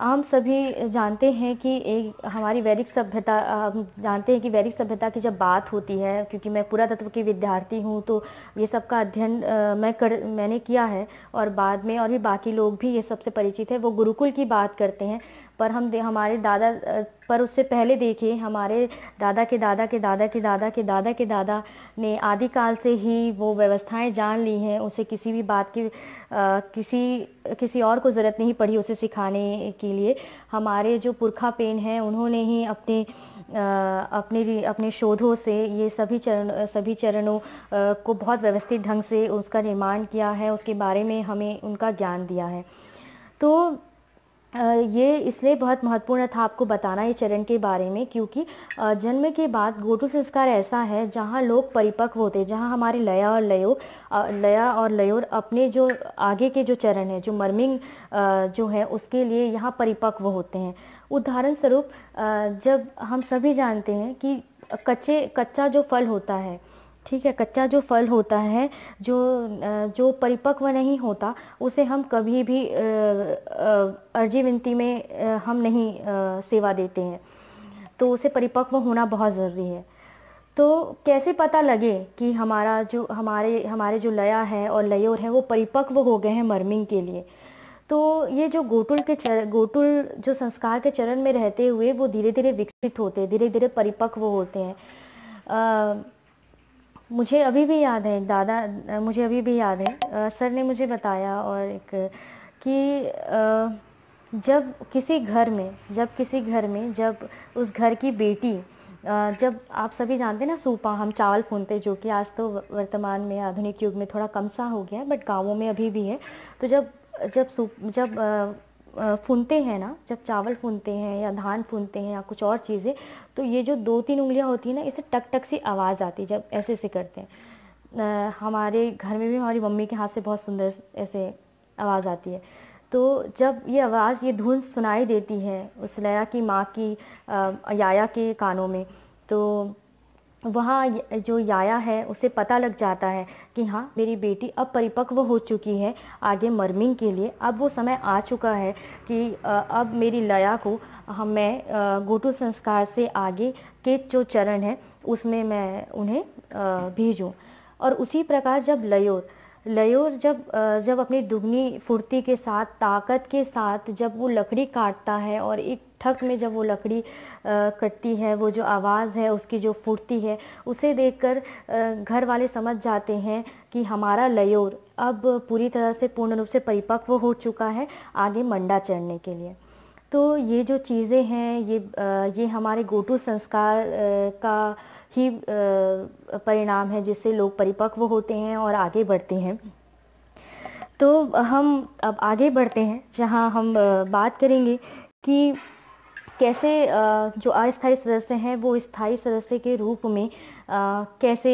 हम सभी जानते हैं कि एक हमारी वैदिक सभ्यता हम जानते हैं कि वैदिक सभ्यता की जब बात होती है क्योंकि मैं पूरा तत्व की विद्यार्थी हूँ तो ये सब का अध्ययन मैं कर मैंने किया है और बाद में और भी बाकी लोग भी ये सबसे परिचित है वो गुरुकुल की बात करते हैं पर हम हमारे दादा पर उससे पहले देखें हमारे दादा के दादा के दादा के दादा के दादा के दादा ने आदिकाल से ही वो व्यवस्थाएं जान ली हैं उसे किसी भी बात की किसी किसी और को ज़रूरत नहीं पड़ी उसे सिखाने के लिए हमारे जो पुरखा पेन हैं उन्होंने ही अपने अपने अपने शोधों से ये सभी चरण सभी चरणों को बहुत व्यवस्थित ढंग से उसका निर्माण किया है उसके बारे में हमें उनका ज्ञान दिया है तो ये इसलिए बहुत महत्वपूर्ण था आपको बताना इस चरण के बारे में क्योंकि जन्म के बाद गोटू संस्कार ऐसा है जहाँ लोग परिपक्व होते हैं जहाँ हमारे लया और लयो लया और लयोर अपने जो आगे के जो चरण है जो मर्मिंग जो है उसके लिए यहाँ परिपक्व होते हैं उदाहरण स्वरूप जब हम सभी जानते हैं कि कच्चे कच्चा जो फल होता है ठीक है कच्चा जो फल होता है जो जो परिपक्व नहीं होता उसे हम कभी भी अर्जी विनती में हम नहीं सेवा देते हैं तो उसे परिपक्व होना बहुत ज़रूरी है तो कैसे पता लगे कि हमारा जो हमारे हमारे जो लया है और लयोर है वो परिपक्व हो गए हैं मर्मिंग के लिए तो ये जो गोटुल के चर गोटुल जो संस्कार के चरण में रहते हुए वो धीरे धीरे विकसित होते हैं धीरे धीरे परिपक्व होते हैं मुझे अभी भी याद है दादा मुझे अभी भी याद है सर ने मुझे बताया और एक कि जब किसी घर में जब किसी घर में जब उस घर की बेटी जब आप सभी जानते हैं ना सूपा हम चावल फूनते जो कि आज तो वर्तमान में आधुनिक युग में थोड़ा कम सा हो गया है बट गांवों में अभी भी है तो जब जब सूप जब फूनते हैं ना जब चावल फूनते हैं या धान फूनते हैं या कुछ और चीज़ें तो ये जो दो तीन उंगलियां होती हैं ना इससे टक टक सी आवाज़ आती है जब ऐसे ऐसे करते हैं हमारे घर में भी हमारी मम्मी के हाथ से बहुत सुंदर ऐसे आवाज़ आती है तो जब ये आवाज़ ये धुन सुनाई देती है उस लया की माँ की आ, याया के कानों में तो वहाँ जो याया है उसे पता लग जाता है कि हाँ मेरी बेटी अब परिपक्व हो चुकी है आगे मर्मिंग के लिए अब वो समय आ चुका है कि अब मेरी लया को हम मैं गोटू संस्कार से आगे के जो चरण है उसमें मैं उन्हें भेजूँ और उसी प्रकार जब लयोर लयोर जब जब अपनी दुगनी फुर्ती के साथ ताकत के साथ जब वो लकड़ी काटता है और एक ठक में जब वो लकड़ी कटती है वो जो आवाज़ है उसकी जो फुर्ती है उसे देखकर घर वाले समझ जाते हैं कि हमारा लयोर अब पूरी तरह से पूर्ण रूप से परिपक्व हो चुका है आगे मंडा चढ़ने के लिए तो ये जो चीज़ें हैं ये ये हमारे गोटू संस्कार का ही परिणाम है जिससे लोग परिपक्व होते हैं और आगे बढ़ते हैं तो हम अब आगे बढ़ते हैं जहाँ हम बात करेंगे कि कैसे जो अस्थायी सदस्य हैं वो स्थायी सदस्य के रूप में कैसे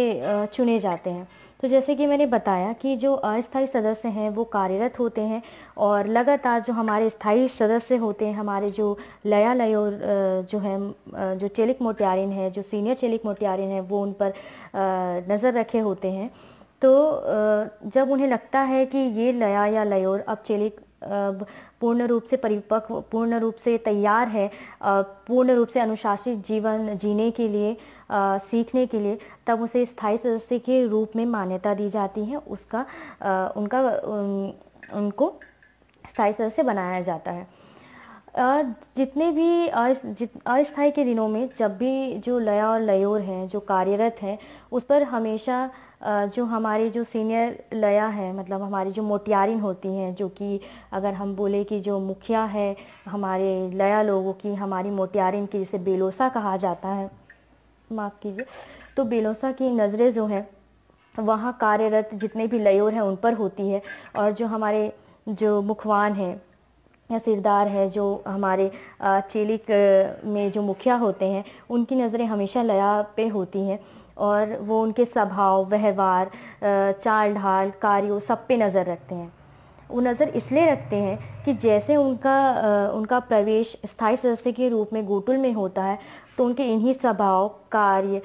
चुने जाते हैं तो जैसे कि मैंने बताया कि जो अस्थायी सदस्य हैं वो कार्यरत होते हैं और लगातार जो हमारे स्थायी सदस्य होते हैं हमारे जो लया लयो जो है जो चेलिक मोटियारिन है जो सीनियर चेलिक मोटियारिन है वो उन पर नज़र रखे होते हैं तो जब उन्हें लगता है कि ये लया या लयोर अब चेलिक पूर्ण रूप से परिपक्व पूर्ण रूप से तैयार है पूर्ण रूप से अनुशासित जीवन जीने के लिए सीखने के लिए तब उसे स्थायी सदस्य के रूप में मान्यता दी जाती है उसका उनका उनको स्थायी सदस्य बनाया जाता है जितने भी अस्थायी के दिनों में जब भी जो लया और लयोर हैं जो कार्यरत हैं उस पर हमेशा जो हमारे जो सीनियर लया है मतलब हमारी जो मोटियारिन होती हैं जो कि अगर हम बोले कि जो मुखिया है हमारे लया लोगों की हमारी मोटियारिन की जिसे बेलोसा कहा जाता है माफ़ कीजिए तो बेलोसा की नज़रें जो हैं वहाँ कार्यरत जितने भी लयोर हैं उन पर होती है और जो हमारे जो मुखवान हैं या सिरदार है जो हमारे चेलिक में जो मुखिया होते हैं उनकी नज़रें हमेशा लया पे होती हैं और वो उनके स्वभाव व्यवहार चाल ढाल कार्यों सब पे नज़र रखते हैं वो नज़र इसलिए रखते हैं कि जैसे उनका उनका प्रवेश स्थायी सदस्य के रूप में गोटुल में होता है तो उनके इन्हीं स्वभाव कार्य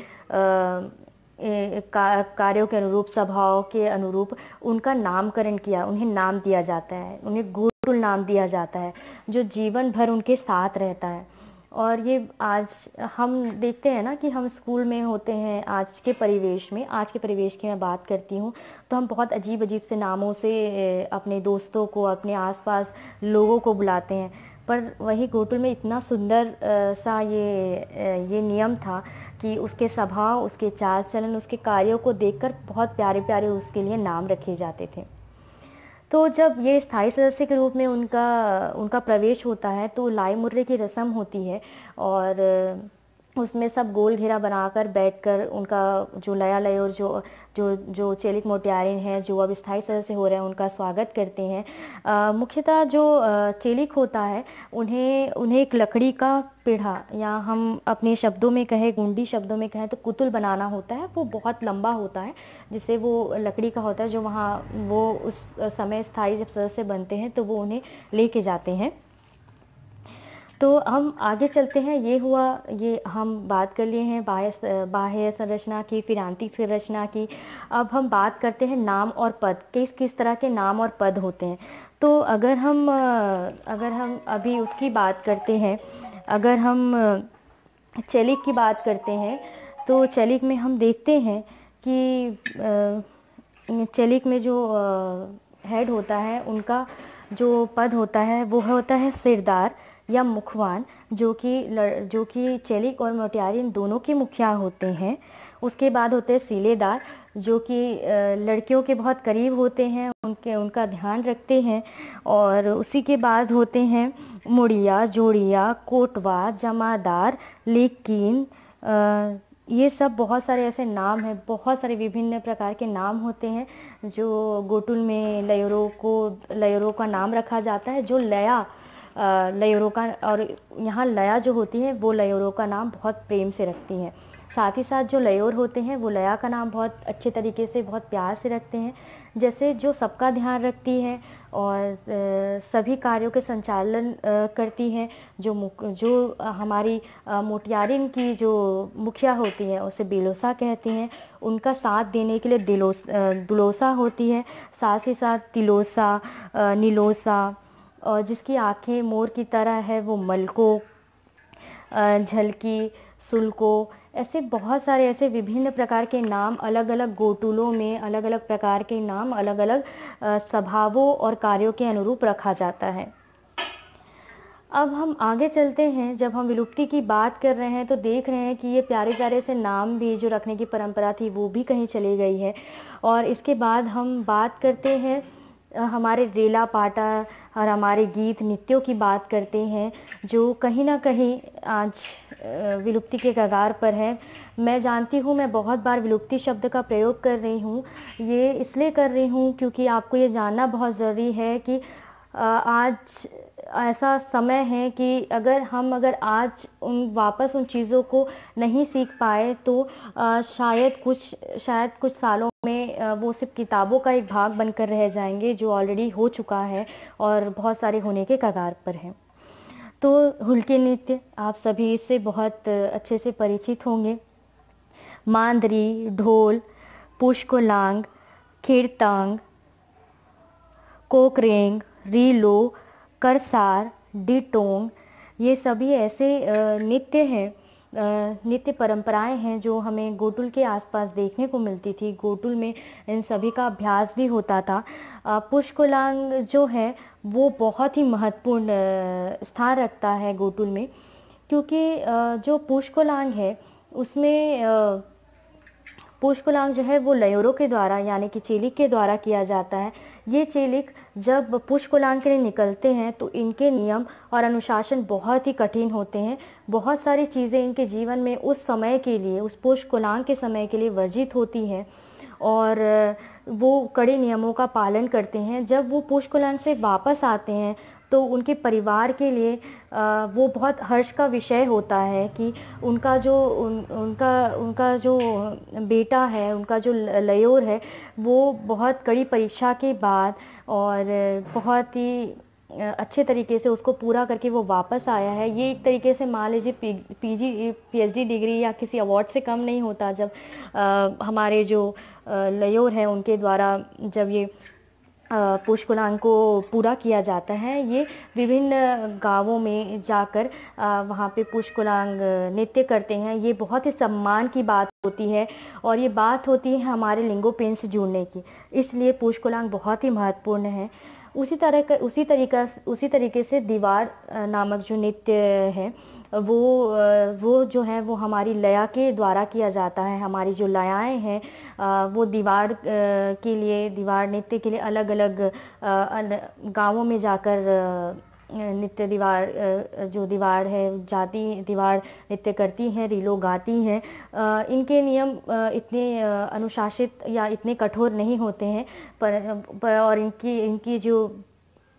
का, कार्यों के अनुरूप स्वभाव के अनुरूप उनका नामकरण किया उन्हें नाम दिया जाता है उन्हें गोटुल नाम दिया जाता है जो जीवन भर उनके साथ रहता है और ये आज हम देखते हैं ना कि हम स्कूल में होते हैं आज के परिवेश में आज के परिवेश की मैं बात करती हूँ तो हम बहुत अजीब अजीब से नामों से अपने दोस्तों को अपने आसपास लोगों को बुलाते हैं पर वही गोटुल में इतना सुंदर सा ये ये नियम था कि उसके स्वभाव उसके चाल चलन उसके कार्यों को देखकर बहुत प्यारे प्यारे उसके लिए नाम रखे जाते थे तो जब ये स्थायी सदस्य के रूप में उनका उनका प्रवेश होता है तो लाई मुर्रे की रस्म होती है और उसमें सब गोल घेरा बनाकर बैठकर उनका जो लया लय और जो जो जो चेलिक मोटियारिन हैं जो अब स्थायी सदस्य हो रहे हैं उनका स्वागत करते हैं मुख्यतः जो चेलिक होता है उन्हें उन्हें एक लकड़ी का पेढ़ा या हम अपने शब्दों में कहें गुंडी शब्दों में कहें तो कुतुल बनाना होता है वो बहुत लंबा होता है जिसे वो लकड़ी का होता है जो वहाँ वो उस समय स्थायी जब सदस्य बनते हैं तो वो उन्हें लेके जाते हैं तो हम आगे चलते हैं ये हुआ ये हम बात कर लिए हैं बाह्य बाह्य संरचना की फिर आंतरिक संरचना की अब हम बात करते हैं नाम और पद किस किस तरह के नाम और पद होते हैं तो अगर हम अगर हम अभी उसकी बात करते हैं अगर हम चलिक की बात करते हैं तो चलिक में हम देखते हैं कि चलिक में जो हेड होता है उनका जो पद होता है वो होता है सिरदार या मुखवान जो कि जो कि चेलिक और मोटियारी दोनों के मुखिया होते हैं उसके बाद होते हैं सीलेदार जो कि लड़कियों के बहुत करीब होते हैं उनके उनका ध्यान रखते हैं और उसी के बाद होते हैं मुड़िया जोड़िया कोटवा जमादार लेकिन ये सब बहुत सारे ऐसे नाम हैं बहुत सारे विभिन्न प्रकार के नाम होते हैं जो गोटुल में लयरों को लयरों का नाम रखा जाता है जो लया लयोरों का और यहाँ लया जो होती है वो लयोरों का नाम बहुत प्रेम से रखती हैं साथ ही साथ जो लयोर होते हैं वो लया का नाम बहुत अच्छे तरीके से बहुत प्यार से रखते हैं जैसे जो सबका ध्यान रखती है और सभी कार्यों के संचालन करती हैं जो जो हमारी मोटियारिन की जो मुखिया होती है उसे बेलोसा कहती हैं उनका साथ देने के लिए दिलोस दुलोसा होती है साथ ही साथ तिलोसा नीलोसा जिसकी आँखें मोर की तरह है वो मलको झलकी सुल्को ऐसे बहुत सारे ऐसे विभिन्न प्रकार के नाम अलग अलग गोटुलों में अलग अलग प्रकार के नाम अलग अलग स्वभावों और कार्यों के अनुरूप रखा जाता है अब हम आगे चलते हैं जब हम विलुप्ति की बात कर रहे हैं तो देख रहे हैं कि ये प्यारे प्यारे से नाम भी जो रखने की परंपरा थी वो भी कहीं चली गई है और इसके बाद हम बात करते हैं हमारे रेला पाटा और हमारे गीत नृत्यों की बात करते हैं जो कहीं ना कहीं आज विलुप्ति के कगार पर है मैं जानती हूँ मैं बहुत बार विलुप्ति शब्द का प्रयोग कर रही हूँ ये इसलिए कर रही हूँ क्योंकि आपको ये जानना बहुत ज़रूरी है कि आज ऐसा समय है कि अगर हम अगर आज उन वापस उन चीज़ों को नहीं सीख पाए तो आ, शायद कुछ शायद कुछ सालों में आ, वो सिर्फ किताबों का एक भाग बनकर रह जाएंगे जो ऑलरेडी हो चुका है और बहुत सारे होने के कगार पर हैं तो हुल्के नृत्य आप सभी इससे बहुत अच्छे से परिचित होंगे मांदरी ढोल पुष्कोलांग खीरतांग कोकरेंग रीलो करसार डिटोंग ये सभी ऐसे नृत्य हैं नृत्य परंपराएं हैं जो हमें गोटुल के आसपास देखने को मिलती थी गोटुल में इन सभी का अभ्यास भी होता था पुष्कुलांग जो है वो बहुत ही महत्वपूर्ण स्थान रखता है गोटुल में क्योंकि जो पुष्कुलांग है उसमें पुष्कुलांग जो है वो लयोरों के द्वारा यानी कि चेली के द्वारा किया जाता है ये चेलिक जब पुष्प पुष्कुलांग के लिए निकलते हैं तो इनके नियम और अनुशासन बहुत ही कठिन होते हैं बहुत सारी चीज़ें इनके जीवन में उस समय के लिए उस पुष्प पुष्कुलांग के समय के लिए वर्जित होती हैं और वो कड़े नियमों का पालन करते हैं जब वो पुष्कुलांग से वापस आते हैं तो उनके परिवार के लिए वो बहुत हर्ष का विषय होता है कि उनका जो उन, उनका उनका जो बेटा है उनका जो लयोर है वो बहुत कड़ी परीक्षा के बाद और बहुत ही अच्छे तरीके से उसको पूरा करके वो वापस आया है ये एक तरीके से मान लीजिए पी पीजी पीएचडी डिग्री या किसी अवार्ड से कम नहीं होता जब आ, हमारे जो लयोर हैं उनके द्वारा जब ये पुष्कुलांग को पूरा किया जाता है ये विभिन्न गांवों में जाकर वहाँ पे पुष्पलांग नृत्य करते हैं ये बहुत ही सम्मान की बात होती है और ये बात होती है हमारे लिंगोपेन से जुड़ने की इसलिए पुष्पलांग बहुत ही महत्वपूर्ण है उसी तरह का उसी तरीका उसी तरीके से दीवार नामक जो नृत्य है वो वो जो है वो हमारी लया के द्वारा किया जाता है हमारी जो लयाएँ हैं वो दीवार के लिए दीवार नृत्य के लिए अलग अलग गांवों में जाकर नृत्य दीवार जो दीवार है जाती दीवार नृत्य करती हैं रीलो गाती हैं इनके नियम इतने अनुशासित या इतने कठोर नहीं होते हैं पर, पर और इनकी इनकी जो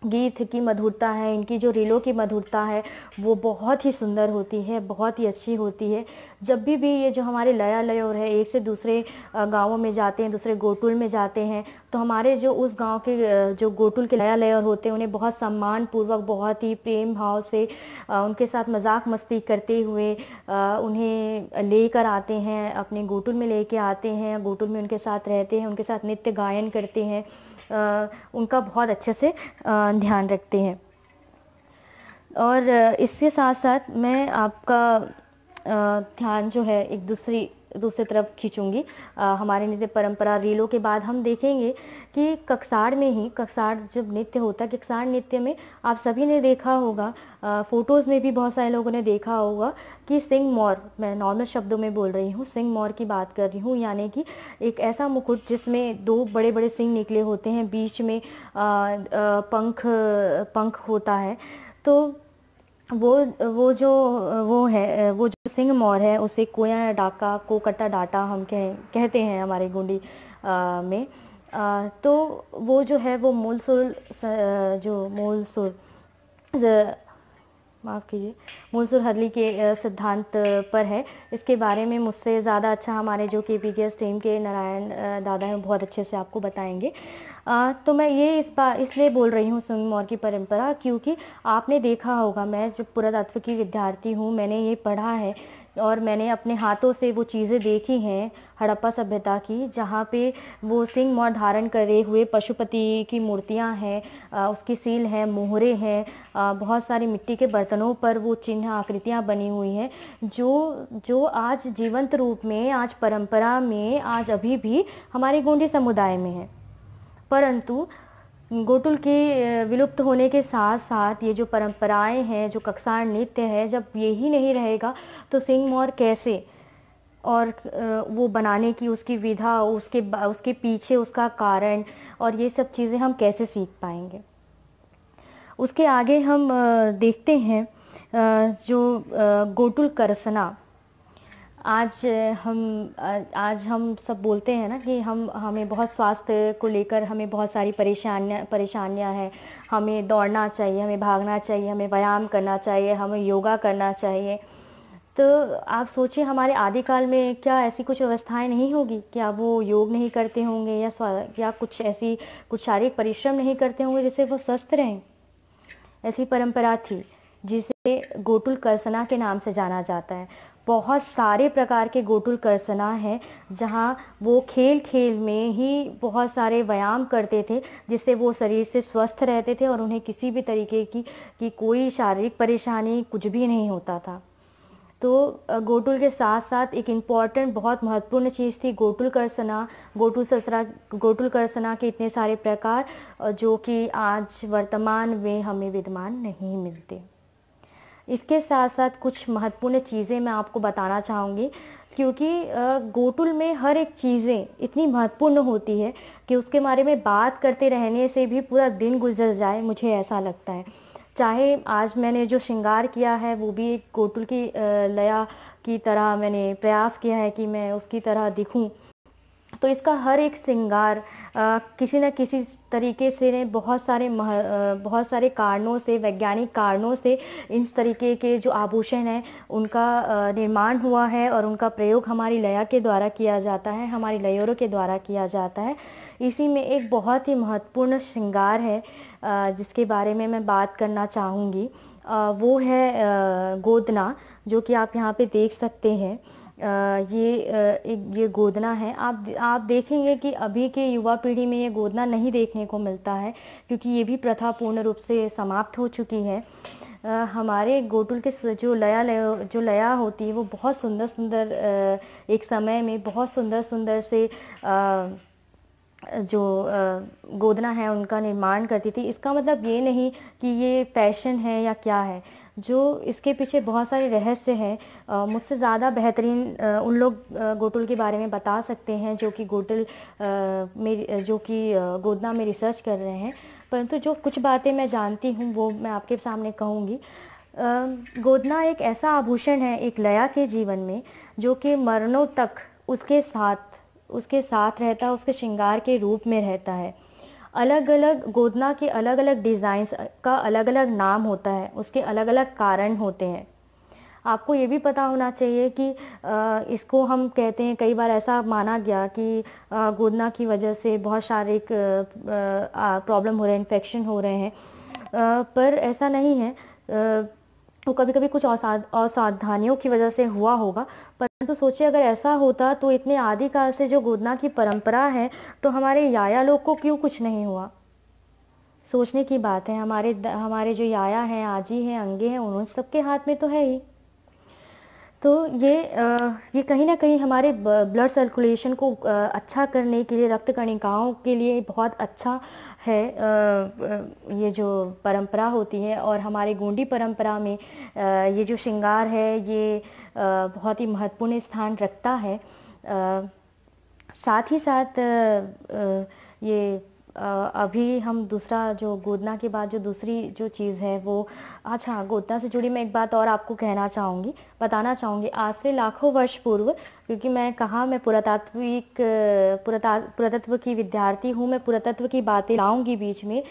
गीत की मधुरता है इनकी जो रीलों की मधुरता है वो बहुत ही सुंदर होती है बहुत ही अच्छी होती है जब भी भी ये जो हमारे लया लयोर है एक से दूसरे गांवों में जाते हैं दूसरे गोटुल में जाते हैं तो हमारे जो उस गांव के जो गोटुल के लया लयोर होते हैं उन्हें बहुत सम्मान पूर्वक बहुत ही प्रेम भाव से उनके साथ मजाक मस्ती करते हुए उन्हें ले आते हैं अपने गोटुल में ले आते हैं गोटुल में उनके साथ रहते हैं उनके साथ नित्य गायन करते हैं उनका बहुत अच्छे से ध्यान रखते हैं और इसके साथ साथ मैं आपका ध्यान जो है एक दूसरी दूसरी तरफ खींचूंगी हमारे नृत्य परंपरा रीलों के बाद हम देखेंगे कि ककसार में ही ककसार जब नृत्य होता है ककसार नृत्य में आप सभी ने देखा होगा फ़ोटोज़ में भी बहुत सारे लोगों ने देखा होगा कि सिंह मोर मैं नॉर्मल शब्दों में बोल रही हूँ सिंह मोर की बात कर रही हूँ यानी कि एक ऐसा मुकुट जिसमें दो बड़े बड़े सिंह निकले होते हैं बीच में पंख पंख होता है तो वो वो जो वो है वो जो सिंह मोर है उसे कोया डाका कोकटा डाटा हम कह कहते हैं हमारे आ, में आ, तो वो जो है वो मूल सुर जो मूल सुर माफ़ कीजिए मूलसुर हदली के सिद्धांत पर है इसके बारे में मुझसे ज़्यादा अच्छा हमारे जो के पी टीम के नारायण दादा हैं बहुत अच्छे से आपको बताएंगे तो मैं ये इस बार इसलिए बोल रही हूँ मौर की परंपरा क्योंकि आपने देखा होगा मैं जो पुरातत्व की विद्यार्थी हूँ मैंने ये पढ़ा है और मैंने अपने हाथों से वो चीज़ें देखी हैं हड़प्पा सभ्यता की जहाँ पे वो सिंह मौर धारण करे हुए पशुपति की मूर्तियाँ हैं उसकी सील हैं मोहरे हैं बहुत सारी मिट्टी के बर्तनों पर वो चिन्ह आकृतियाँ बनी हुई हैं जो जो आज जीवंत रूप में आज परंपरा में आज अभी भी हमारे गोंडी समुदाय में है परंतु गोटुल के विलुप्त होने के साथ साथ ये जो परंपराएं हैं जो कक्षार नृत्य है जब यही नहीं रहेगा तो सिंह मोर कैसे और वो बनाने की उसकी विधा उसके उसके पीछे उसका कारण और ये सब चीज़ें हम कैसे सीख पाएंगे उसके आगे हम देखते हैं जो गोटुल करसना आज हम आज हम सब बोलते हैं ना कि हम हमें बहुत स्वास्थ्य को लेकर हमें बहुत सारी परेशानियाँ परेशानियाँ हैं हमें दौड़ना चाहिए हमें भागना चाहिए हमें व्यायाम करना चाहिए हमें योगा करना चाहिए तो आप सोचिए हमारे आदिकाल में क्या ऐसी कुछ व्यवस्थाएं नहीं होगी क्या वो योग नहीं करते होंगे या या कुछ ऐसी कुछ शारीरिक परिश्रम नहीं करते होंगे जिससे वो स्वस्थ रहें ऐसी परंपरा थी जिसे गोटुल करसना के नाम से जाना जाता है बहुत सारे प्रकार के गोटुल करसना है जहाँ वो खेल खेल में ही बहुत सारे व्यायाम करते थे जिससे वो शरीर से स्वस्थ रहते थे और उन्हें किसी भी तरीके की की कोई शारीरिक परेशानी कुछ भी नहीं होता था तो गोटुल के साथ साथ एक इम्पॉर्टेंट बहुत महत्वपूर्ण चीज़ थी गोटुल करसना गोटुल ससरा गोटुल करसना के इतने सारे प्रकार जो कि आज वर्तमान में हमें विद्यमान नहीं मिलते इसके साथ साथ कुछ महत्वपूर्ण चीज़ें मैं आपको बताना चाहूँगी क्योंकि गोटुल में हर एक चीज़ें इतनी महत्वपूर्ण होती है कि उसके बारे में बात करते रहने से भी पूरा दिन गुजर जाए मुझे ऐसा लगता है चाहे आज मैंने जो श्रृंगार किया है वो भी एक गोटुल की लया की तरह मैंने प्रयास किया है कि मैं उसकी तरह दिखूं तो इसका हर एक श्रृंगार किसी न किसी तरीके से ने बहुत सारे मह बहुत सारे कारणों से वैज्ञानिक कारणों से इस तरीके के जो आभूषण हैं उनका निर्माण हुआ है और उनका प्रयोग हमारी लया के द्वारा किया जाता है हमारी लयोरों के द्वारा किया जाता है इसी में एक बहुत ही महत्वपूर्ण श्रृंगार है जिसके बारे में मैं बात करना चाहूँगी वो है गोदना जो कि आप यहाँ पर देख सकते हैं ये एक ये गोदना है आप आप देखेंगे कि अभी के युवा पीढ़ी में ये गोदना नहीं देखने को मिलता है क्योंकि ये भी प्रथा पूर्ण रूप से समाप्त हो चुकी है हमारे गोटुल के जो लया जो लया होती है वो बहुत सुंदर सुंदर एक समय में बहुत सुंदर सुंदर से जो गोदना है उनका निर्माण करती थी इसका मतलब ये नहीं कि ये फैशन है या क्या है जो इसके पीछे बहुत सारे रहस्य हैं मुझसे ज़्यादा बेहतरीन उन लोग गोटुल के बारे में बता सकते हैं जो कि गोटुल में जो कि गोदना में रिसर्च कर रहे हैं परंतु जो कुछ बातें मैं जानती हूँ वो मैं आपके सामने कहूँगी गोदना एक ऐसा आभूषण है एक लया के जीवन में जो कि मरणों तक उसके साथ उसके साथ रहता है उसके श्रृंगार के रूप में रहता है अलग अलग गोदना के अलग अलग डिज़ाइंस का अलग अलग नाम होता है उसके अलग अलग कारण होते हैं आपको ये भी पता होना चाहिए कि इसको हम कहते हैं कई बार ऐसा माना गया कि गोदना की वजह से बहुत शारीरिक प्रॉब्लम हो रहे हैं इन्फेक्शन हो रहे हैं पर ऐसा नहीं है तो कभी कभी कुछ असावधानियों की वजह से हुआ होगा परंतु सोचिए अगर ऐसा होता तो इतने आदिकाल से जो गोदना की परंपरा है तो हमारे याया लोग को क्यों कुछ नहीं हुआ सोचने की बात है हमारे हमारे जो याया हैं आजी हैं अंगे हैं उन सबके हाथ में तो है ही तो ये आ, ये कहीं ना कहीं हमारे ब्लड सर्कुलेशन को आ, अच्छा करने के लिए रक्त कणिकाओं के लिए बहुत अच्छा है ये जो परंपरा होती है और हमारे गोंडी परंपरा में ये जो श्रृंगार है ये बहुत ही महत्वपूर्ण स्थान रखता है साथ ही साथ ये अभी हम दूसरा जो गोदना के बाद जो दूसरी जो चीज़ है वो अच्छा हाँ, गोदना से जुड़ी मैं एक बात और आपको कहना चाहूँगी बताना चाहूँगी आज से लाखों वर्ष पूर्व क्योंकि मैं कहा मैं पुरातात्विक पुरातत्व की विद्यार्थी हूँ मैं पुरातत्व की बातें लाऊँगी बीच में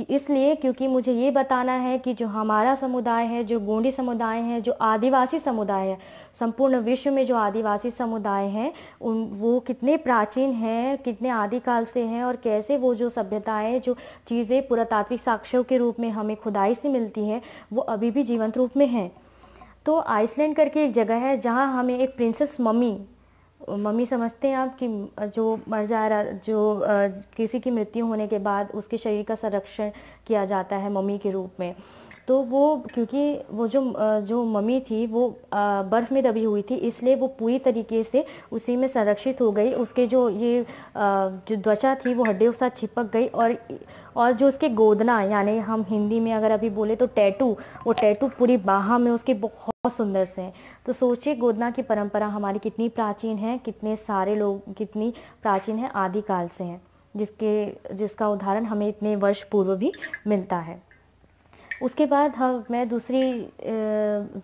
इसलिए क्योंकि मुझे ये बताना है कि जो हमारा समुदाय है जो गोंडी समुदाय है जो आदिवासी समुदाय है संपूर्ण विश्व में जो आदिवासी समुदाय हैं उन वो कितने प्राचीन हैं कितने आदिकाल से हैं और कैसे वो जो सभ्यताएं जो चीज़ें पुरातात्विक साक्ष्यों के रूप में हमें खुदाई से मिलती हैं वो अभी भी जीवंत रूप में हैं तो आइसलैंड करके एक जगह है जहाँ हमें एक प्रिंसेस मम्मी मम्मी समझते हैं आप कि जो मर जा रहा जो किसी की मृत्यु होने के बाद उसके शरीर का संरक्षण किया जाता है मम्मी के रूप में तो वो क्योंकि वो जो जो मम्मी थी वो बर्फ़ में दबी हुई थी इसलिए वो पूरी तरीके से उसी में संरक्षित हो गई उसके जो ये जो त्वचा थी वो हड्डियों के साथ छिपक गई और और जो उसके गोदना यानी हम हिंदी में अगर अभी बोले तो टैटू वो टैटू पूरी बाहा में उसके बहुत बहुत सुंदर से हैं तो सोचिए गोदना की परंपरा हमारी कितनी प्राचीन है कितने सारे लोग कितनी प्राचीन है आदिकाल से हैं जिसके जिसका उदाहरण हमें इतने वर्ष पूर्व भी मिलता है उसके बाद हम मैं दूसरी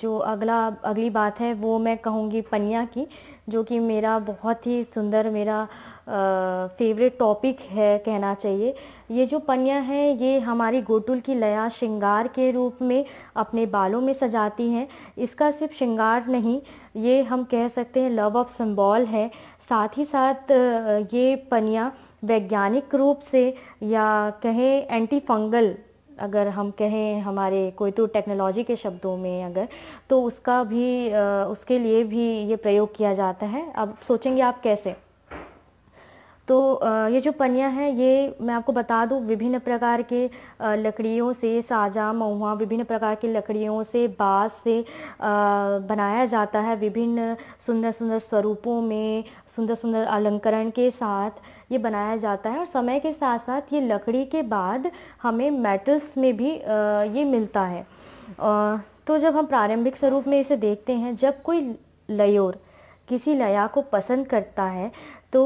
जो अगला अगली बात है वो मैं कहूँगी पनिया की जो कि मेरा बहुत ही सुंदर मेरा फेवरेट टॉपिक है कहना चाहिए ये जो पनिया हैं ये हमारी गोटुल की लया श्रृंगार के रूप में अपने बालों में सजाती हैं इसका सिर्फ श्रृंगार नहीं ये हम कह सकते हैं लव ऑफ सिंबल है साथ ही साथ ये पनिया वैज्ञानिक रूप से या कहें एंटी फंगल अगर हम कहें हमारे कोई तो टेक्नोलॉजी के शब्दों में अगर तो उसका भी उसके लिए भी ये प्रयोग किया जाता है अब सोचेंगे आप कैसे तो ये जो पनिया है ये मैं आपको बता दूँ विभिन्न प्रकार के लकड़ियों से साजा महुआ विभिन्न प्रकार की लकड़ियों से बाँस से बनाया जाता है विभिन्न सुंदर सुंदर स्वरूपों में सुंदर सुंदर अलंकरण के साथ ये बनाया जाता है और समय के साथ साथ ये लकड़ी के बाद हमें मेटल्स में भी ये मिलता है तो जब हम प्रारंभिक स्वरूप में इसे देखते हैं जब कोई लयोर किसी लया को पसंद करता है तो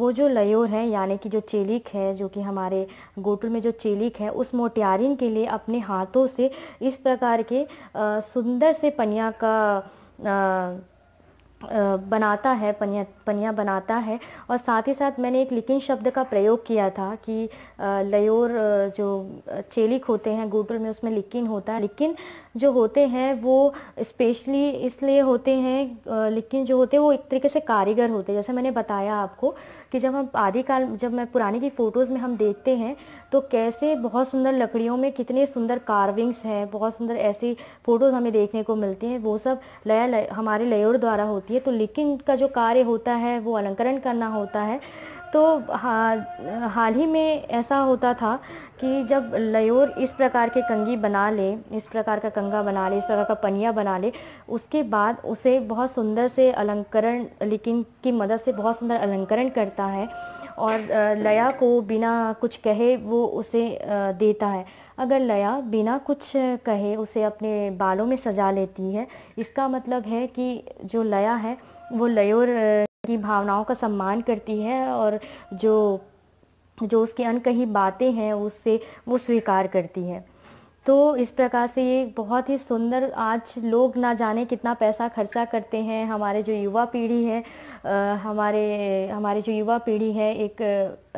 वो जो लयोर है यानी कि जो चेलिक है जो कि हमारे गोटुल में जो चेलिक है उस मोटियारिन के लिए अपने हाथों से इस प्रकार के सुंदर से पनिया का आ, बनाता है पनिया पनिया बनाता है और साथ ही साथ मैंने एक लिकिन शब्द का प्रयोग किया था कि लयोर जो चेलिक होते हैं गोटल में उसमें लिकिन होता है लिकिन जो होते हैं वो स्पेशली इसलिए होते हैं लिकिन जो होते हैं वो एक तरीके से कारीगर होते हैं जैसे मैंने बताया आपको कि जब हम आदिकाल जब मैं पुराने की फ़ोटोज़ में हम देखते हैं तो कैसे बहुत सुंदर लकड़ियों में कितने सुंदर कार्विंग्स हैं बहुत सुंदर ऐसी फ़ोटोज़ हमें देखने को मिलती हैं वो सब लया लय, हमारे लयोर द्वारा होती है तो लिकिंग का जो कार्य होता है वो अलंकरण करना होता है तो हा, हाल ही में ऐसा होता था कि जब लयोर इस प्रकार के कंगी बना ले इस प्रकार का कंगा बना ले इस प्रकार का पनिया बना ले उसके बाद उसे बहुत सुंदर से अलंकरण लेकिन की मदद से बहुत सुंदर अलंकरण करता है और लया को बिना कुछ कहे वो उसे देता है अगर लया बिना कुछ कहे उसे अपने बालों में सजा लेती है इसका मतलब है कि जो लया है वो लयोर की भावनाओं का सम्मान करती है और जो जो उसकी कहीं बातें हैं उससे वो स्वीकार करती है तो इस प्रकार से ये बहुत ही सुंदर आज लोग ना जाने कितना पैसा खर्चा करते हैं हमारे जो युवा पीढ़ी है आ, हमारे हमारे जो युवा पीढ़ी है एक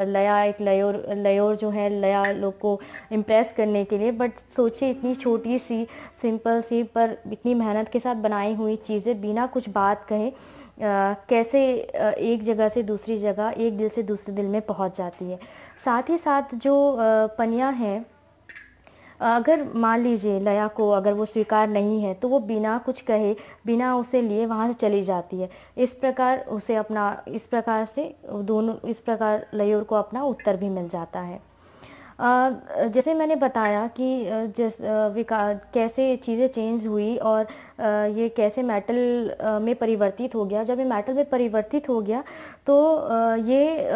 लया एक लयोर लयोर जो है लया लोग को इम्प्रेस करने के लिए बट सोचिए इतनी छोटी सी सिंपल सी पर इतनी मेहनत के साथ बनाई हुई चीज़ें बिना कुछ बात कहे कैसे एक जगह से दूसरी जगह एक दिल से दूसरे दिल में पहुंच जाती है साथ ही साथ जो पनिया है अगर मान लीजिए लया को अगर वो स्वीकार नहीं है तो वो बिना कुछ कहे बिना उसे लिए वहाँ से चली जाती है इस प्रकार उसे अपना इस प्रकार से दोनों इस प्रकार लयोर को अपना उत्तर भी मिल जाता है जैसे मैंने बताया कि जिस विकास कैसे चीज़ें चेंज हुई और ये कैसे मेटल में परिवर्तित हो गया जब ये मेटल में परिवर्तित हो गया तो ये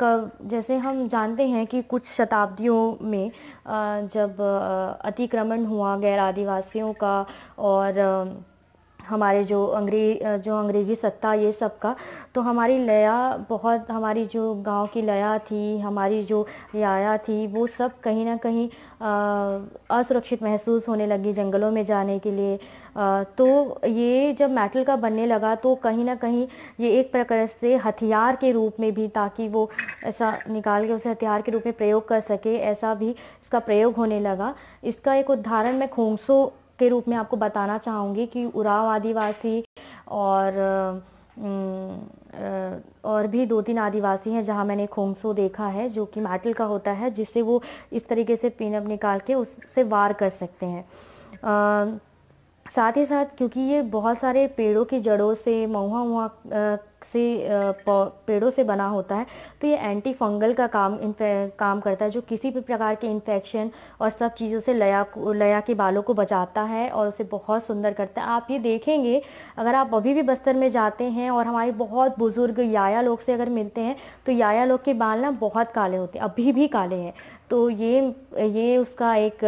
कब जैसे हम जानते हैं कि कुछ शताब्दियों में जब अतिक्रमण हुआ गैर आदिवासियों का और हमारे जो अंग्रेज जो अंग्रेज़ी सत्ता ये सब का तो हमारी लया बहुत हमारी जो गांव की लया थी हमारी जो याया थी वो सब कहीं ना कहीं असुरक्षित महसूस होने लगी जंगलों में जाने के लिए आ, तो ये जब मेटल का बनने लगा तो कहीं ना कहीं ये एक प्रकार से हथियार के रूप में भी ताकि वो ऐसा निकाल के उसे हथियार के रूप में प्रयोग कर सके ऐसा भी इसका प्रयोग होने लगा इसका एक उदाहरण मैं खोंगसो के रूप में आपको बताना चाहूँगी कि उराव आदिवासी और और भी दो तीन आदिवासी हैं जहाँ मैंने खोंगसो देखा है जो कि मैटल का होता है जिससे वो इस तरीके से पिनअप निकाल के उससे वार कर सकते हैं साथ ही साथ क्योंकि ये बहुत सारे पेड़ों की जड़ों से महुआ वहाँ से पेड़ों से बना होता है तो ये एंटी फंगल का काम काम करता है जो किसी भी प्रकार के इन्फेक्शन और सब चीज़ों से लया लया के बालों को बचाता है और उसे बहुत सुंदर करता है आप ये देखेंगे अगर आप अभी भी बस्तर में जाते हैं और हमारे बहुत बुज़ुर्ग याया लोग से अगर मिलते हैं तो याया लोग के बाल ना बहुत काले होते हैं अभी भी काले हैं तो ये ये उसका एक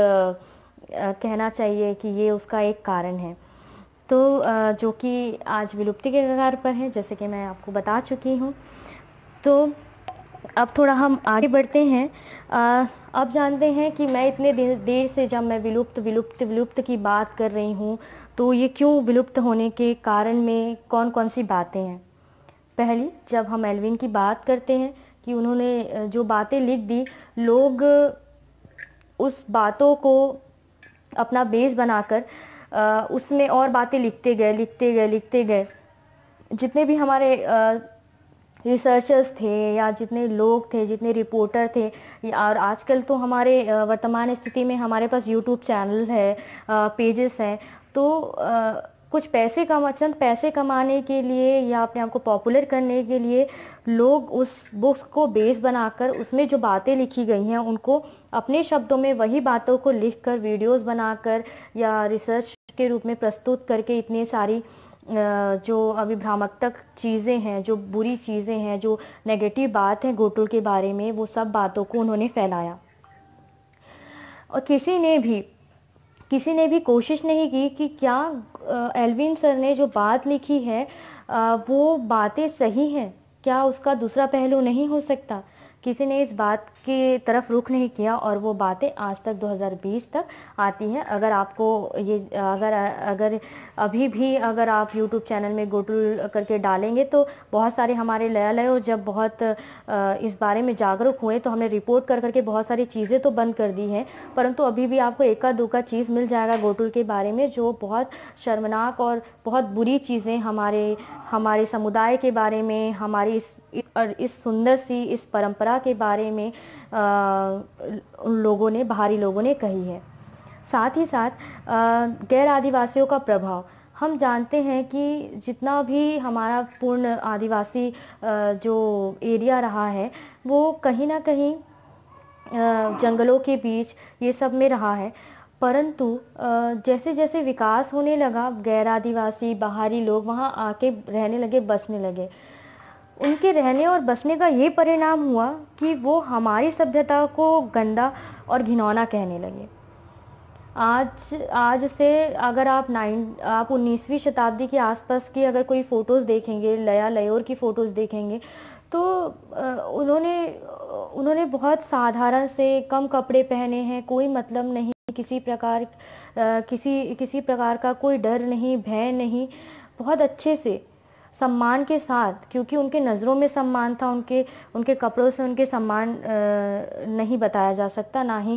कहना चाहिए कि ये उसका एक कारण है तो जो कि आज विलुप्ति के कगार पर है जैसे कि मैं आपको बता चुकी हूँ तो अब थोड़ा हम आगे बढ़ते हैं अब जानते हैं कि मैं इतने देर से जब मैं विलुप्त विलुप्त विलुप्त की बात कर रही हूँ तो ये क्यों विलुप्त होने के कारण में कौन कौन सी बातें हैं पहली जब हम एलविन की बात करते हैं कि उन्होंने जो बातें लिख दी लोग उस बातों को अपना बेस बनाकर उसमें और बातें लिखते गए लिखते गए लिखते गए जितने भी हमारे रिसर्चर्स थे या जितने लोग थे जितने रिपोर्टर थे और आजकल तो हमारे वर्तमान स्थिति में हमारे पास यूट्यूब चैनल है पेजेस हैं तो कुछ पैसे कम चंद अच्छा, पैसे कमाने के लिए या अपने आप को पॉपुलर करने के लिए लोग उस बुक्स को बेस बनाकर उसमें जो बातें लिखी गई हैं उनको अपने शब्दों में वही बातों को लिखकर वीडियोस बनाकर या रिसर्च के रूप में प्रस्तुत करके इतनी सारी जो अभिभ्रामक चीज़ें हैं जो बुरी चीज़ें हैं जो नेगेटिव बात है गोटुल के बारे में वो सब बातों को उन्होंने फैलाया और किसी ने भी किसी ने भी कोशिश नहीं की कि क्या एलविन सर ने जो बात लिखी है वो बातें सही हैं क्या उसका दूसरा पहलू नहीं हो सकता किसी ने इस बात की तरफ रुख नहीं किया और वो बातें आज तक 2020 तक आती हैं अगर आपको ये अगर अगर अभी भी अगर आप YouTube चैनल में गोटुल करके डालेंगे तो बहुत सारे हमारे लयालयों जब बहुत इस बारे में जागरूक हुए तो हमने रिपोर्ट कर करके बहुत सारी चीज़ें तो बंद कर दी हैं परंतु अभी भी आपको एका दुका चीज़ मिल जाएगा गोटुल के बारे में जो बहुत शर्मनाक और बहुत बुरी चीज़ें हमारे हमारे समुदाय के बारे में हमारी इस इस, इस सुंदर सी इस परंपरा के बारे में उन लोगों ने बाहरी लोगों ने कही है साथ ही साथ गैर आदिवासियों का प्रभाव हम जानते हैं कि जितना भी हमारा पूर्ण आदिवासी जो एरिया रहा है वो कहीं ना कहीं जंगलों के बीच ये सब में रहा है परंतु जैसे जैसे विकास होने लगा गैर आदिवासी बाहरी लोग वहाँ आके रहने लगे बसने लगे उनके रहने और बसने का ये परिणाम हुआ कि वो हमारी सभ्यता को गंदा और घिनौना कहने लगे आज आज से अगर आप नाइन आप उन्नीसवीं शताब्दी के आसपास की अगर कोई फ़ोटोज़ देखेंगे लया लयोर की फ़ोटोज़ देखेंगे तो उन्होंने उन्होंने बहुत साधारण से कम कपड़े पहने हैं कोई मतलब नहीं किसी प्रकार किसी किसी प्रकार का कोई डर नहीं भय नहीं बहुत अच्छे से सम्मान के साथ क्योंकि उनके नज़रों में सम्मान था उनके उनके कपड़ों से उनके सम्मान नहीं बताया जा सकता ना ही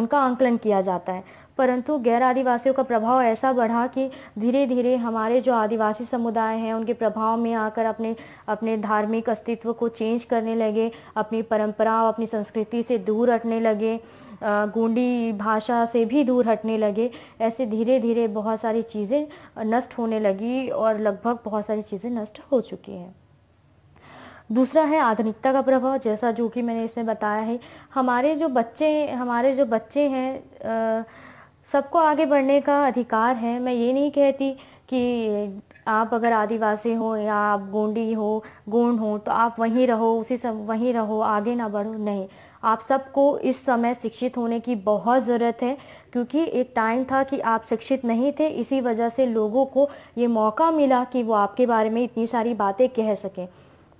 उनका आंकलन किया जाता है परंतु गैर आदिवासियों का प्रभाव ऐसा बढ़ा कि धीरे धीरे हमारे जो आदिवासी समुदाय हैं उनके प्रभाव में आकर अपने अपने धार्मिक अस्तित्व को चेंज करने लगे अपनी परंपरा अपनी संस्कृति से दूर हटने लगे गोंडी भाषा से भी दूर हटने लगे ऐसे धीरे धीरे बहुत सारी चीज़ें नष्ट होने लगी और लगभग बहुत सारी चीज़ें नष्ट हो चुकी हैं दूसरा है आधुनिकता का प्रभाव जैसा जो कि मैंने इसमें बताया है हमारे जो बच्चे हमारे जो बच्चे हैं सबको आगे बढ़ने का अधिकार है मैं ये नहीं कहती कि आप अगर आदिवासी हो या आप गोंडी हो गोंड हो तो आप वहीं रहो उसी सब वहीं रहो आगे ना बढ़ो नहीं आप सबको इस समय शिक्षित होने की बहुत ज़रूरत है क्योंकि एक टाइम था कि आप शिक्षित नहीं थे इसी वजह से लोगों को ये मौका मिला कि वो आपके बारे में इतनी सारी बातें कह सकें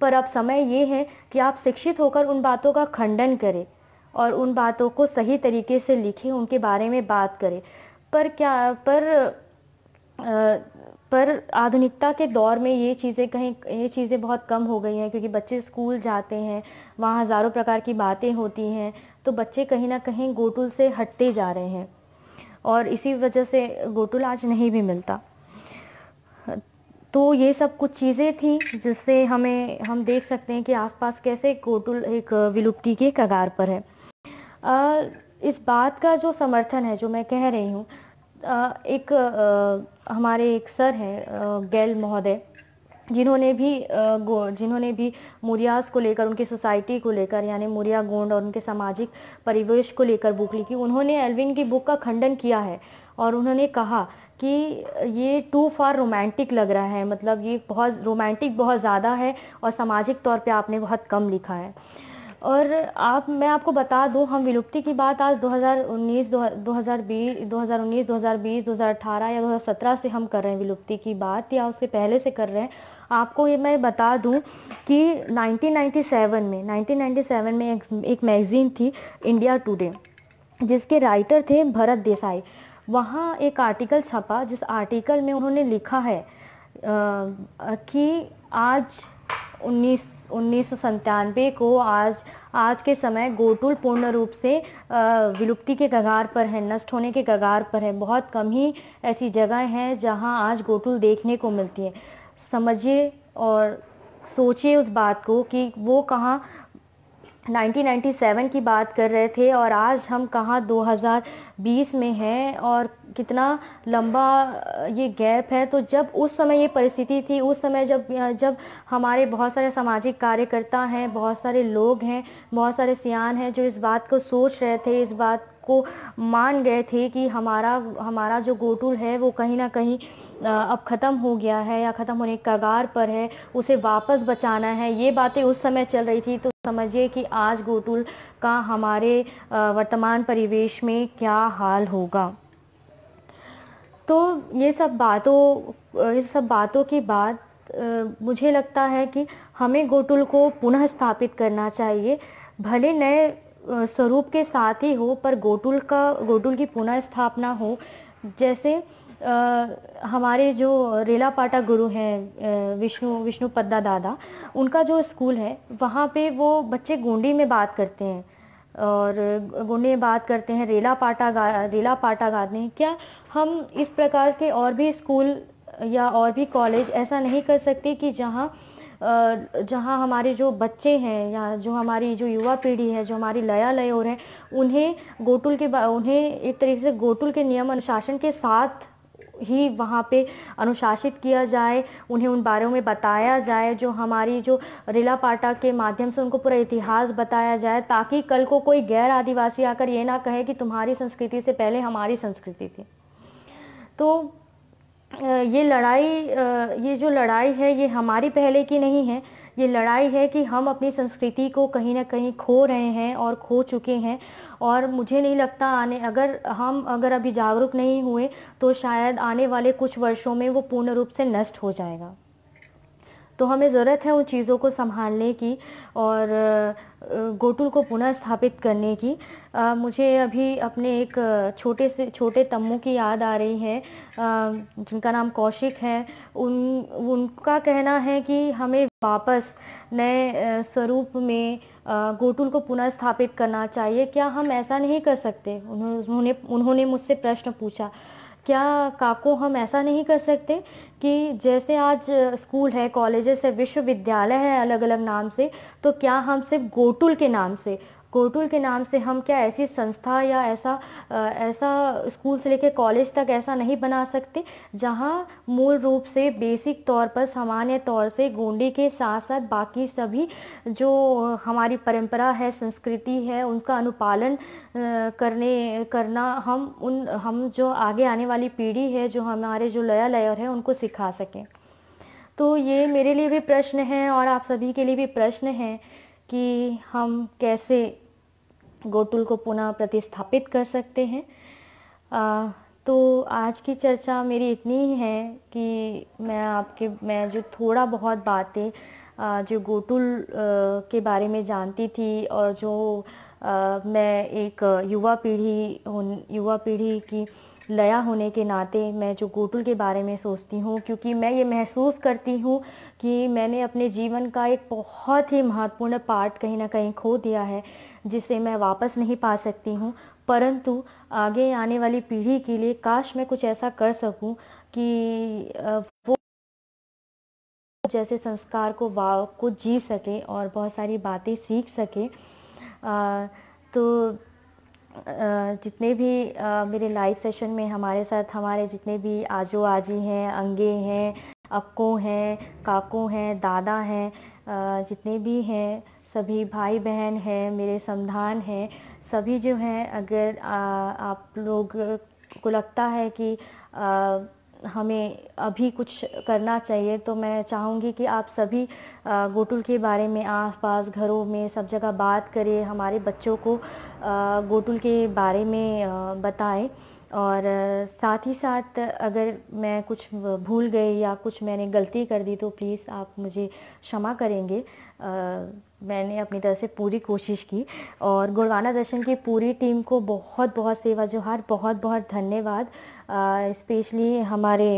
पर अब समय ये है कि आप शिक्षित होकर उन बातों का खंडन करें और उन बातों को सही तरीके से लिखें उनके बारे में बात करें पर क्या पर आ, पर आधुनिकता के दौर में ये चीज़ें कहीं ये चीज़ें बहुत कम हो गई हैं क्योंकि बच्चे स्कूल जाते हैं वहाँ हज़ारों प्रकार की बातें होती हैं तो बच्चे कहीं ना कहीं गोटुल से हटते जा रहे हैं और इसी वजह से गोटुल आज नहीं भी मिलता तो ये सब कुछ चीज़ें थी जिससे हमें हम देख सकते हैं कि आसपास कैसे गोटुल एक विलुप्ति के कगार पर है आ, इस बात का जो समर्थन है जो मैं कह रही हूँ एक हमारे एक सर हैं गैल महोदय जिन्होंने भी जिन्होंने भी मुरियाज को लेकर उनकी सोसाइटी को लेकर यानी मुरिया गोंड और उनके सामाजिक परिवेश को लेकर बुक लिखी उन्होंने एल्विन की बुक का खंडन किया है और उन्होंने कहा कि ये टू फार रोमांटिक लग रहा है मतलब ये बहुत रोमांटिक बहुत ज़्यादा है और सामाजिक तौर पे आपने बहुत कम लिखा है और आप मैं आपको बता दूं हम विलुप्ति की बात आज 2019 2020 दो 2020 2018 या 2017 से हम कर रहे हैं विलुप्ति की बात या उससे पहले से कर रहे हैं आपको ये मैं बता दूं कि 1997 में 1997 में एक, एक मैगज़ीन थी इंडिया टुडे जिसके राइटर थे भरत देसाई वहाँ एक आर्टिकल छपा जिस आर्टिकल में उन्होंने लिखा है आ, कि आज उन्नीस उन्नीस को आज आज के समय गोटुल पूर्ण रूप से विलुप्ति के कगार पर है नष्ट होने के कगार पर है बहुत कम ही ऐसी जगह हैं जहां आज गोटुल देखने को मिलती है समझिए और सोचिए उस बात को कि वो कहाँ 1997 की बात कर रहे थे और आज हम कहाँ 2020 में हैं और कितना लंबा ये गैप है तो जब उस समय ये परिस्थिति थी उस समय जब जब हमारे बहुत सारे सामाजिक कार्यकर्ता हैं बहुत सारे लोग हैं बहुत सारे सियान हैं जो इस बात को सोच रहे थे इस बात को मान गए थे कि हमारा हमारा जो गोटुल है वो कहीं ना कहीं अब ख़त्म हो गया है या ख़त्म होने के कगार पर है उसे वापस बचाना है ये बातें उस समय चल रही थी तो समझिए कि आज गोटुल का हमारे वर्तमान परिवेश में क्या हाल होगा तो ये सब बातों इस सब बातों के बाद मुझे लगता है कि हमें गोटुल को पुनः स्थापित करना चाहिए भले नए स्वरूप के साथ ही हो पर गोटुल का गोटुल की पुनः स्थापना हो जैसे हमारे जो रेलापाटा गुरु हैं विष्णु विष्णु पद्दा दादा उनका जो स्कूल है वहाँ पे वो बच्चे गोंडी में बात करते हैं और गोंडी में बात करते हैं रेला पाटा गा रेला पाटा गाते हैं क्या हम इस प्रकार के और भी स्कूल या और भी कॉलेज ऐसा नहीं कर सकते कि जहाँ जहाँ हमारे जो बच्चे हैं या जो हमारी जो युवा पीढ़ी है जो हमारी लया लय और है उन्हें गोटुल के उन्हें एक तरीके से गोटुल के नियम अनुशासन के साथ ही वहाँ पे अनुशासित किया जाए उन्हें उन बारे में बताया जाए जो हमारी जो रिला पाटा के माध्यम से उनको पूरा इतिहास बताया जाए ताकि कल को कोई गैर आदिवासी आकर ये ना कहे कि तुम्हारी संस्कृति से पहले हमारी संस्कृति थी तो ये लड़ाई ये जो लड़ाई है ये हमारी पहले की नहीं है ये लड़ाई है कि हम अपनी संस्कृति को कहीं ना कहीं खो रहे हैं और खो चुके हैं और मुझे नहीं लगता आने अगर हम अगर अभी जागरूक नहीं हुए तो शायद आने वाले कुछ वर्षों में वो पूर्ण रूप से नष्ट हो जाएगा तो हमें ज़रूरत है उन चीज़ों को संभालने की और गोटुल को पुनः स्थापित करने की आ, मुझे अभी अपने एक छोटे से छोटे तम्मू की याद आ रही है आ, जिनका नाम कौशिक है उन उनका कहना है कि हमें वापस नए स्वरूप में गोटुल को पुनः स्थापित करना चाहिए क्या हम ऐसा नहीं कर सकते उन्होंने उन्होंने मुझसे प्रश्न पूछा क्या काको हम ऐसा नहीं कर सकते कि जैसे आज स्कूल है कॉलेजेस है विश्वविद्यालय है अलग अलग नाम से तो क्या हम सिर्फ गोटुल के नाम से गोटूल के नाम से हम क्या ऐसी संस्था या ऐसा ऐसा स्कूल से लेकर कॉलेज तक ऐसा नहीं बना सकते जहाँ मूल रूप से बेसिक तौर पर सामान्य तौर से गोंडी के साथ साथ बाकी सभी जो हमारी परंपरा है संस्कृति है उनका अनुपालन करने करना हम उन हम जो आगे आने वाली पीढ़ी है जो हमारे जो लया लयर है उनको सिखा सकें तो ये मेरे लिए भी प्रश्न है और आप सभी के लिए भी प्रश्न है कि हम कैसे गोटुल को पुनः प्रतिस्थापित कर सकते हैं आ, तो आज की चर्चा मेरी इतनी ही है कि मैं आपके मैं जो थोड़ा बहुत बातें जो गोटुल के बारे में जानती थी और जो आ, मैं एक युवा पीढ़ी युवा पीढ़ी की लया होने के नाते मैं जो गोटुल के बारे में सोचती हूँ क्योंकि मैं ये महसूस करती हूँ कि मैंने अपने जीवन का एक बहुत ही महत्वपूर्ण पार्ट कहीं ना कहीं खो दिया है जिसे मैं वापस नहीं पा सकती हूँ परंतु आगे आने वाली पीढ़ी के लिए काश मैं कुछ ऐसा कर सकूँ कि वो जैसे संस्कार को वाव को जी सके और बहुत सारी बातें सीख सके तो जितने भी मेरे लाइव सेशन में हमारे साथ हमारे जितने भी आजो आजी हैं अंगे हैं अक्को हैं काको हैं दादा हैं जितने भी हैं सभी भाई बहन हैं मेरे समधान हैं सभी जो हैं अगर आ, आप लोग को लगता है कि आ, हमें अभी कुछ करना चाहिए तो मैं चाहूँगी कि आप सभी गोटुल के बारे में आसपास घरों में सब जगह बात करें हमारे बच्चों को गोटुल के बारे में बताएं और साथ ही साथ अगर मैं कुछ भूल गई या कुछ मैंने गलती कर दी तो प्लीज़ आप मुझे क्षमा करेंगे मैंने अपनी तरफ से पूरी कोशिश की और गुरवाना दर्शन की पूरी टीम को बहुत बहुत सेवा जोहार बहुत बहुत धन्यवाद स्पेशली हमारे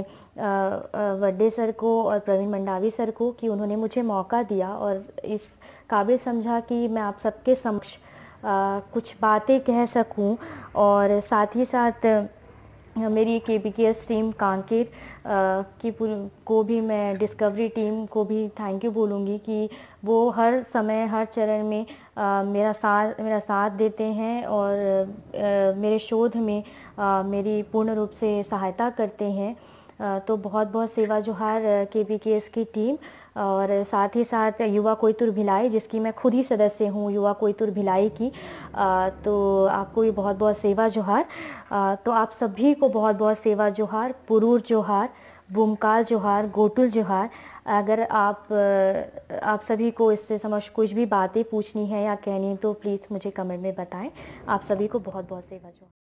वड्डे सर को और प्रवीण मंडावी सर को कि उन्होंने मुझे मौका दिया और इस काबिल समझा कि मैं आप सबके समक्ष कुछ बातें कह सकूं और साथ ही साथ मेरी के पी के एस टीम कांकेर की को भी मैं डिस्कवरी टीम को भी थैंक यू बोलूँगी कि वो हर समय हर चरण में आ, मेरा साथ मेरा साथ देते हैं और आ, मेरे शोध में आ, मेरी पूर्ण रूप से सहायता करते हैं आ, तो बहुत बहुत सेवा जोहार के पी के एस की टीम और साथ ही साथ युवा कोयतुर भिलाई जिसकी मैं खुद ही सदस्य हूँ युवा कोयतुर भिलाई की तो आपको ये बहुत बहुत सेवा जोहार तो आप सभी को बहुत बहुत सेवा जोहार पुरूर जोहार बुमकाल जोहार गोटुल जोहार अगर आप आप सभी को इससे समझ कुछ भी बातें पूछनी है या कहनी है तो प्लीज़ मुझे कमेंट में बताएं आप सभी को बहुत बहुत सेवा जोहार